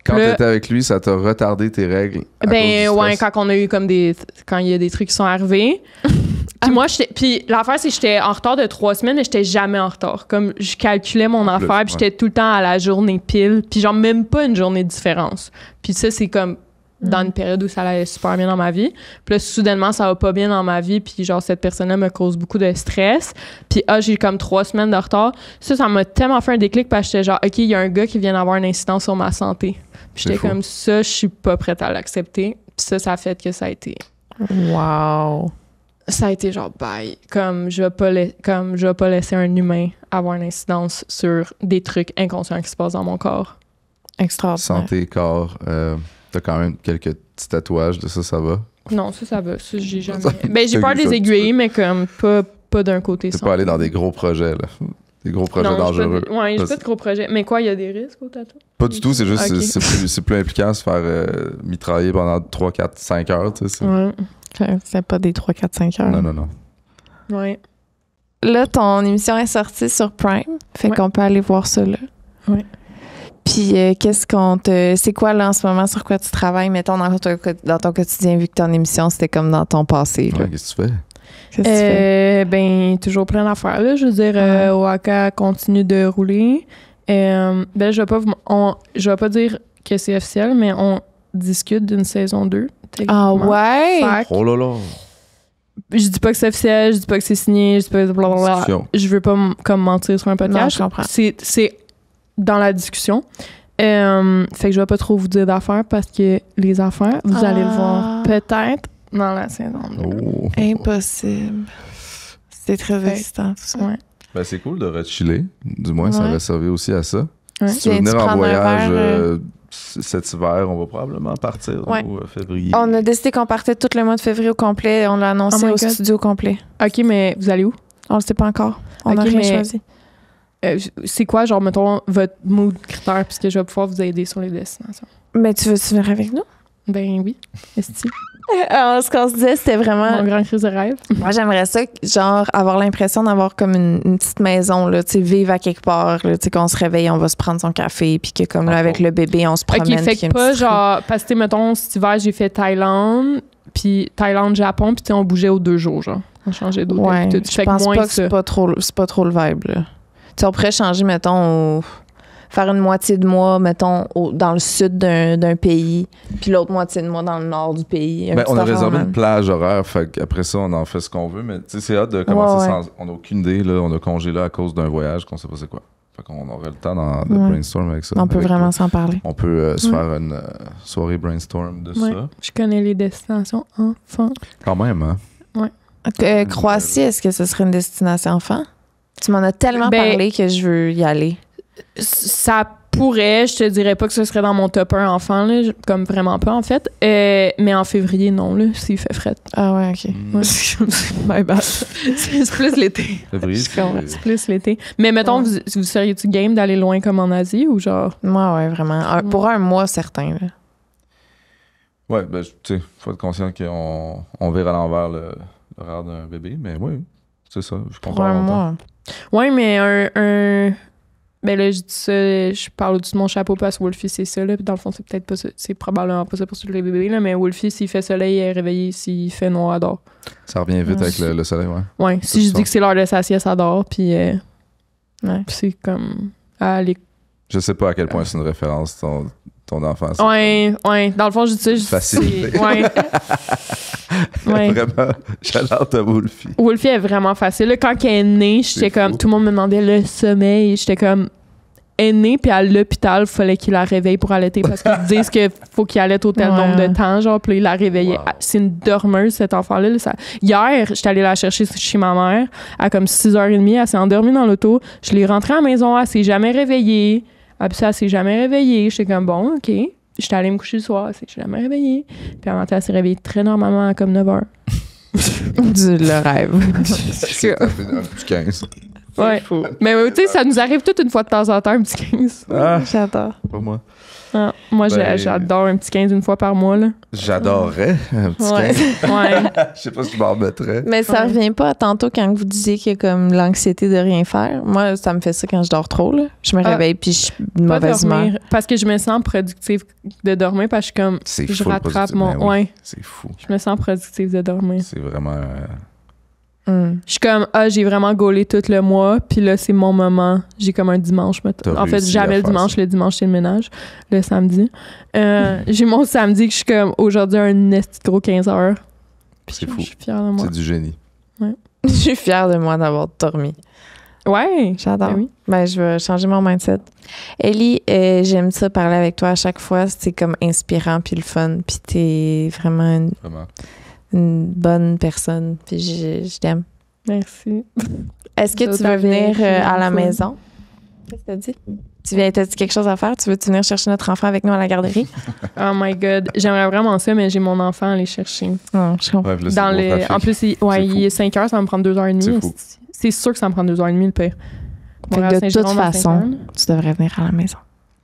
Quand t'étais avec lui, ça t'a retardé tes règles. À ben cause ouais, quand on a eu comme des. Quand il y a des trucs qui sont arrivés. puis moi, puis l'affaire, c'est que j'étais en retard de trois semaines, mais j'étais jamais en retard. Comme je calculais mon affaire, puis j'étais tout le temps à la journée pile, puis genre même pas une journée de différence. Puis ça, c'est comme dans une mm. période où ça allait super bien dans ma vie. Puis là, soudainement, ça va pas bien dans ma vie, puis genre, cette personne-là me cause beaucoup de stress. Puis ah, j'ai comme trois semaines de retard. Ça, ça m'a tellement fait un déclic parce que j'étais genre, OK, il y a un gars qui vient d'avoir une incidence sur ma santé. Puis j'étais comme, ça, je suis pas prête à l'accepter. Puis ça, ça fait que ça a été. Wow! Ça a été genre, bye. Comme, je vais pas, comme, je vais pas laisser un humain avoir une incidence sur des trucs inconscients qui se passent dans mon corps. Extraordinaire. Santé, corps, euh, T'as quand même quelques petits tatouages de ça, ça va? Non, ça, ça va. Ça, j'ai jamais. ben, j'ai peur des aiguilles, mais comme pas, pas d'un côté. T'es pas aller dans des gros projets, là. Des gros projets dangereux. Ouais, j'ai pas de gros projets. Mais quoi, il y a des risques au tatouage? Pas du tout, c'est juste, que c'est, plus, plus, impliquant se faire euh, mitrailler pendant 3, 4, 5 heures, tu sais. Ouais. C'est pas des 3, 4, 5 heures. Non, non, non. Ouais. Là, ton émission est sortie sur Prime, fait qu'on peut aller voir ça là. Ouais. Puis euh, qu'est-ce qu'on te. C'est quoi là en ce moment sur quoi tu travailles, mettons, dans ton, dans ton quotidien, vu que ton émission, c'était comme dans ton passé? quoi qu'est-ce que tu fais? Euh, ben, toujours plein d'affaires. Là. Je veux dire, euh, ah. continue de rouler. ben, je vais pas je vais pas dire que c'est officiel, mais on discute d'une saison 2. Ah ouais? Oh là là! je dis pas que c'est officiel, je dis pas que c'est signé, je dis pas Je veux pas comme mentir sur un podcast. C'est dans la discussion. Euh, fait que je vais pas trop vous dire d'affaires parce que les affaires, vous allez le voir ah. peut-être dans la saison oh. Impossible. C'est très excitant, tout Ouais. Ben, c'est cool de rechiller. Du moins, ça va servir aussi à ça. Si tu veux en voyage euh? Euh, cet hiver, on va probablement partir en euh, février. On a décidé qu'on partait tout le mois de février au complet. On l'a annoncé oh au studio complet. OK, mais vous allez où? On le sait pas encore. On n'a rien choisi. Euh, c'est quoi, genre, mettons, votre mood critère, puisque je vais pouvoir vous aider sur les destinations. Mais tu veux-tu venir avec nous? Ben oui, c'est Alors, ah, ce qu'on se disait, c'était vraiment. Mon grand crise de rêve. Moi, j'aimerais ça, genre, avoir l'impression d'avoir comme une, petite maison, là, tu sais, vivre à quelque part, là, tu sais, qu'on se réveille, on va se prendre son café, puis que, comme là, ah, avec le bébé, on se promène. OK, fait que pas, genre, parce que, mettons, cet hiver, j'ai fait Thaïlande, puis Thaïlande, Japon, puis on bougeait aux deux jours, genre. On changeait d'autre. Ouais, je pense pas que c'est pas, trop, pas trop le vibe, là on pourrait changer, mettons, faire une moitié de mois, mettons, dans le sud d'un pays, puis l'autre moitié de mois dans le nord du pays. Mais ben, on a réservé une plage horaire, fait après ça, on en fait ce qu'on veut, mais tu sais c'est hâte de commencer sans. On n'a aucune idée, là, on a congé là à cause d'un voyage qu'on sait pas c'est quoi. Fait qu'on aurait le temps de brainstorm avec ça. On peut vraiment s'en parler. On peut euh, se faire une euh, soirée brainstorm de ça. Je connais les destinations enfants. Quand même, hein? Oui. Euh, Croatie, est-ce que ce serait une destination enfant? Tu m'en as tellement ben, parlé que je veux y aller. Ça pourrait, je te dirais pas que ce serait dans mon top 1 enfant, comme vraiment pas en fait. Euh, mais en février, non, là, s'il fait fret. Ah ouais, ok. Mm. c'est plus l'été. C'est plus l'été. Mais mettons, vous, seriez-tu game d'aller loin comme en Asie ou genre? Moi, ouais, vraiment. Mm. pour un mois certain, Ouais, ben, tu sais, faut être conscient qu'on on vire à l'envers l'horaire le, d'un bébé, mais oui, c'est ça. Je comprends. Pour un mois. Ouais, mais un, Ben là, je dis ça, je parle au-dessus de mon chapeau parce que Wolfie, c'est ça, là. Puis dans le fond, c'est peut-être pas ça. C'est probablement pas ça pour tous les bébés, là. Mais Wolfie, s'il fait soleil, il est réveillé. S'il fait noir, il dort. Ça revient vite avec le, soleil, ouais. Ouais. Si je dis que c'est l'heure de sa sieste, il dort. Euh, puis, c'est comme. Ah, Je sais pas à quel point c'est une référence. Ton ton enfance. Ouais, ouais. Dans le fond, j'utilise. Facile. Ouais. Vraiment, j'adore ta Wolfie. Wolfie est vraiment facile. quand elle est née, j'étais comme. Tout le monde me demandait le sommeil. J'étais comme. Elle est née, puis à l'hôpital, il fallait qu'il la réveille pour allaiter parce qu'ils disent qu'il faut qu'il allait au tel nombre de temps, genre, il la réveiller. C'est une dormeuse, cet enfant-là. ça... Hier, j'étais allée la chercher chez ma mère à comme 6h30. Elle s'est endormie dans l'auto. Je l'ai rentrée à la maison, elle s'est jamais réveillée. Ah, puis ça, elle s'est jamais réveillée. J'étais comme, bon, OK. J'étais allée me coucher le soir, c'est s'est jamais réveillée. Puis en même elle s'est réveillée très normalement à comme 9 h. du le rêve. du 15. Ouais. Fou. Mais euh, tu sais, ça nous arrive toutes une fois de temps en temps, un petit 15. Ah. J'adore. Pas moi. Ah, moi, ben, j'adore un petit 15 une fois par mois. J'adorerais un petit 15. Je sais pas si je m'en remettrais. Mais ça revient pas tantôt quand vous disiez qu'il y a comme l'anxiété de rien faire. Moi, ça me fait ça quand je dors trop. Là. Je me ah. réveille puis je suis mauvaise humeur. Parce que je me sens productive de dormir parce que je, comme, je rattrape ben mon. ouais. C'est fou. Je me sens productive de dormir. C'est vraiment. Euh, Mm. Je suis comme, ah, j'ai vraiment gaulé tout le mois, puis là, c'est mon moment. J'ai comme un dimanche. En fait, jamais le dimanche. Le dimanche, c'est le ménage. Le samedi. Euh, j'ai mon samedi que je suis comme, aujourd'hui, un esti gros 15 heures. C'est fou. Je suis fière de moi. C'est du génie. je suis fière de moi d'avoir dormi. Ouais. J'adore. Ben, ben je vais changer mon mindset. Ellie, euh, j'aime ça parler avec toi à chaque fois. C'est comme inspirant, puis le fun, puis t'es vraiment une. Vraiment une bonne personne, puis je, t'aime. Merci. Est-ce que tu veux venir euh, à la maison? Qu'est-ce que t'as dit? Tu viens, t'as dit quelque chose à faire? Tu veux venir chercher notre enfant avec nous à la garderie? oh my God. J'aimerais vraiment ça, mais j'ai mon enfant à aller chercher. Oh, je comprends. Dans En plus, il, ouais, est, il est 5 heures, ça va me prendre 2 h et C'est sûr que ça me prend 2 h 30 le père. de toute façon, tu devrais venir à la maison.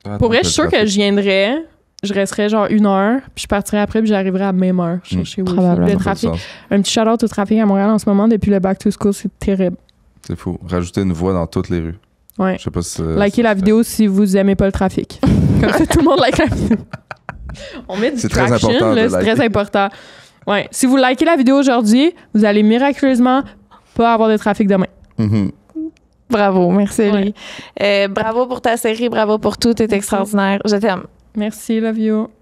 Ah, Pour vrai, je suis sûre que je viendrais, je resterai genre une heure, puis je partirai après, puis j'arriverai à même heure hmm. Le trafic, un petit shout-out au trafic à Montréal en ce moment, depuis le back to school, c'est terrible. C'est fou. Rajouter une voix dans toutes les rues. Ouais. Je sais pas si. Likez la vidéo si vous aimez pas le trafic. Comme tout le monde like la vidéo. On met du traction, très important. C'est très important. Ouais. Si vous likez la vidéo aujourd'hui, vous allez miraculeusement pas avoir de trafic demain. Mm-hmm. Bravo, merci. Euh, bravo pour ta série, bravo pour tout, t'es extraordinaire. Je t'aime. Merci, love you.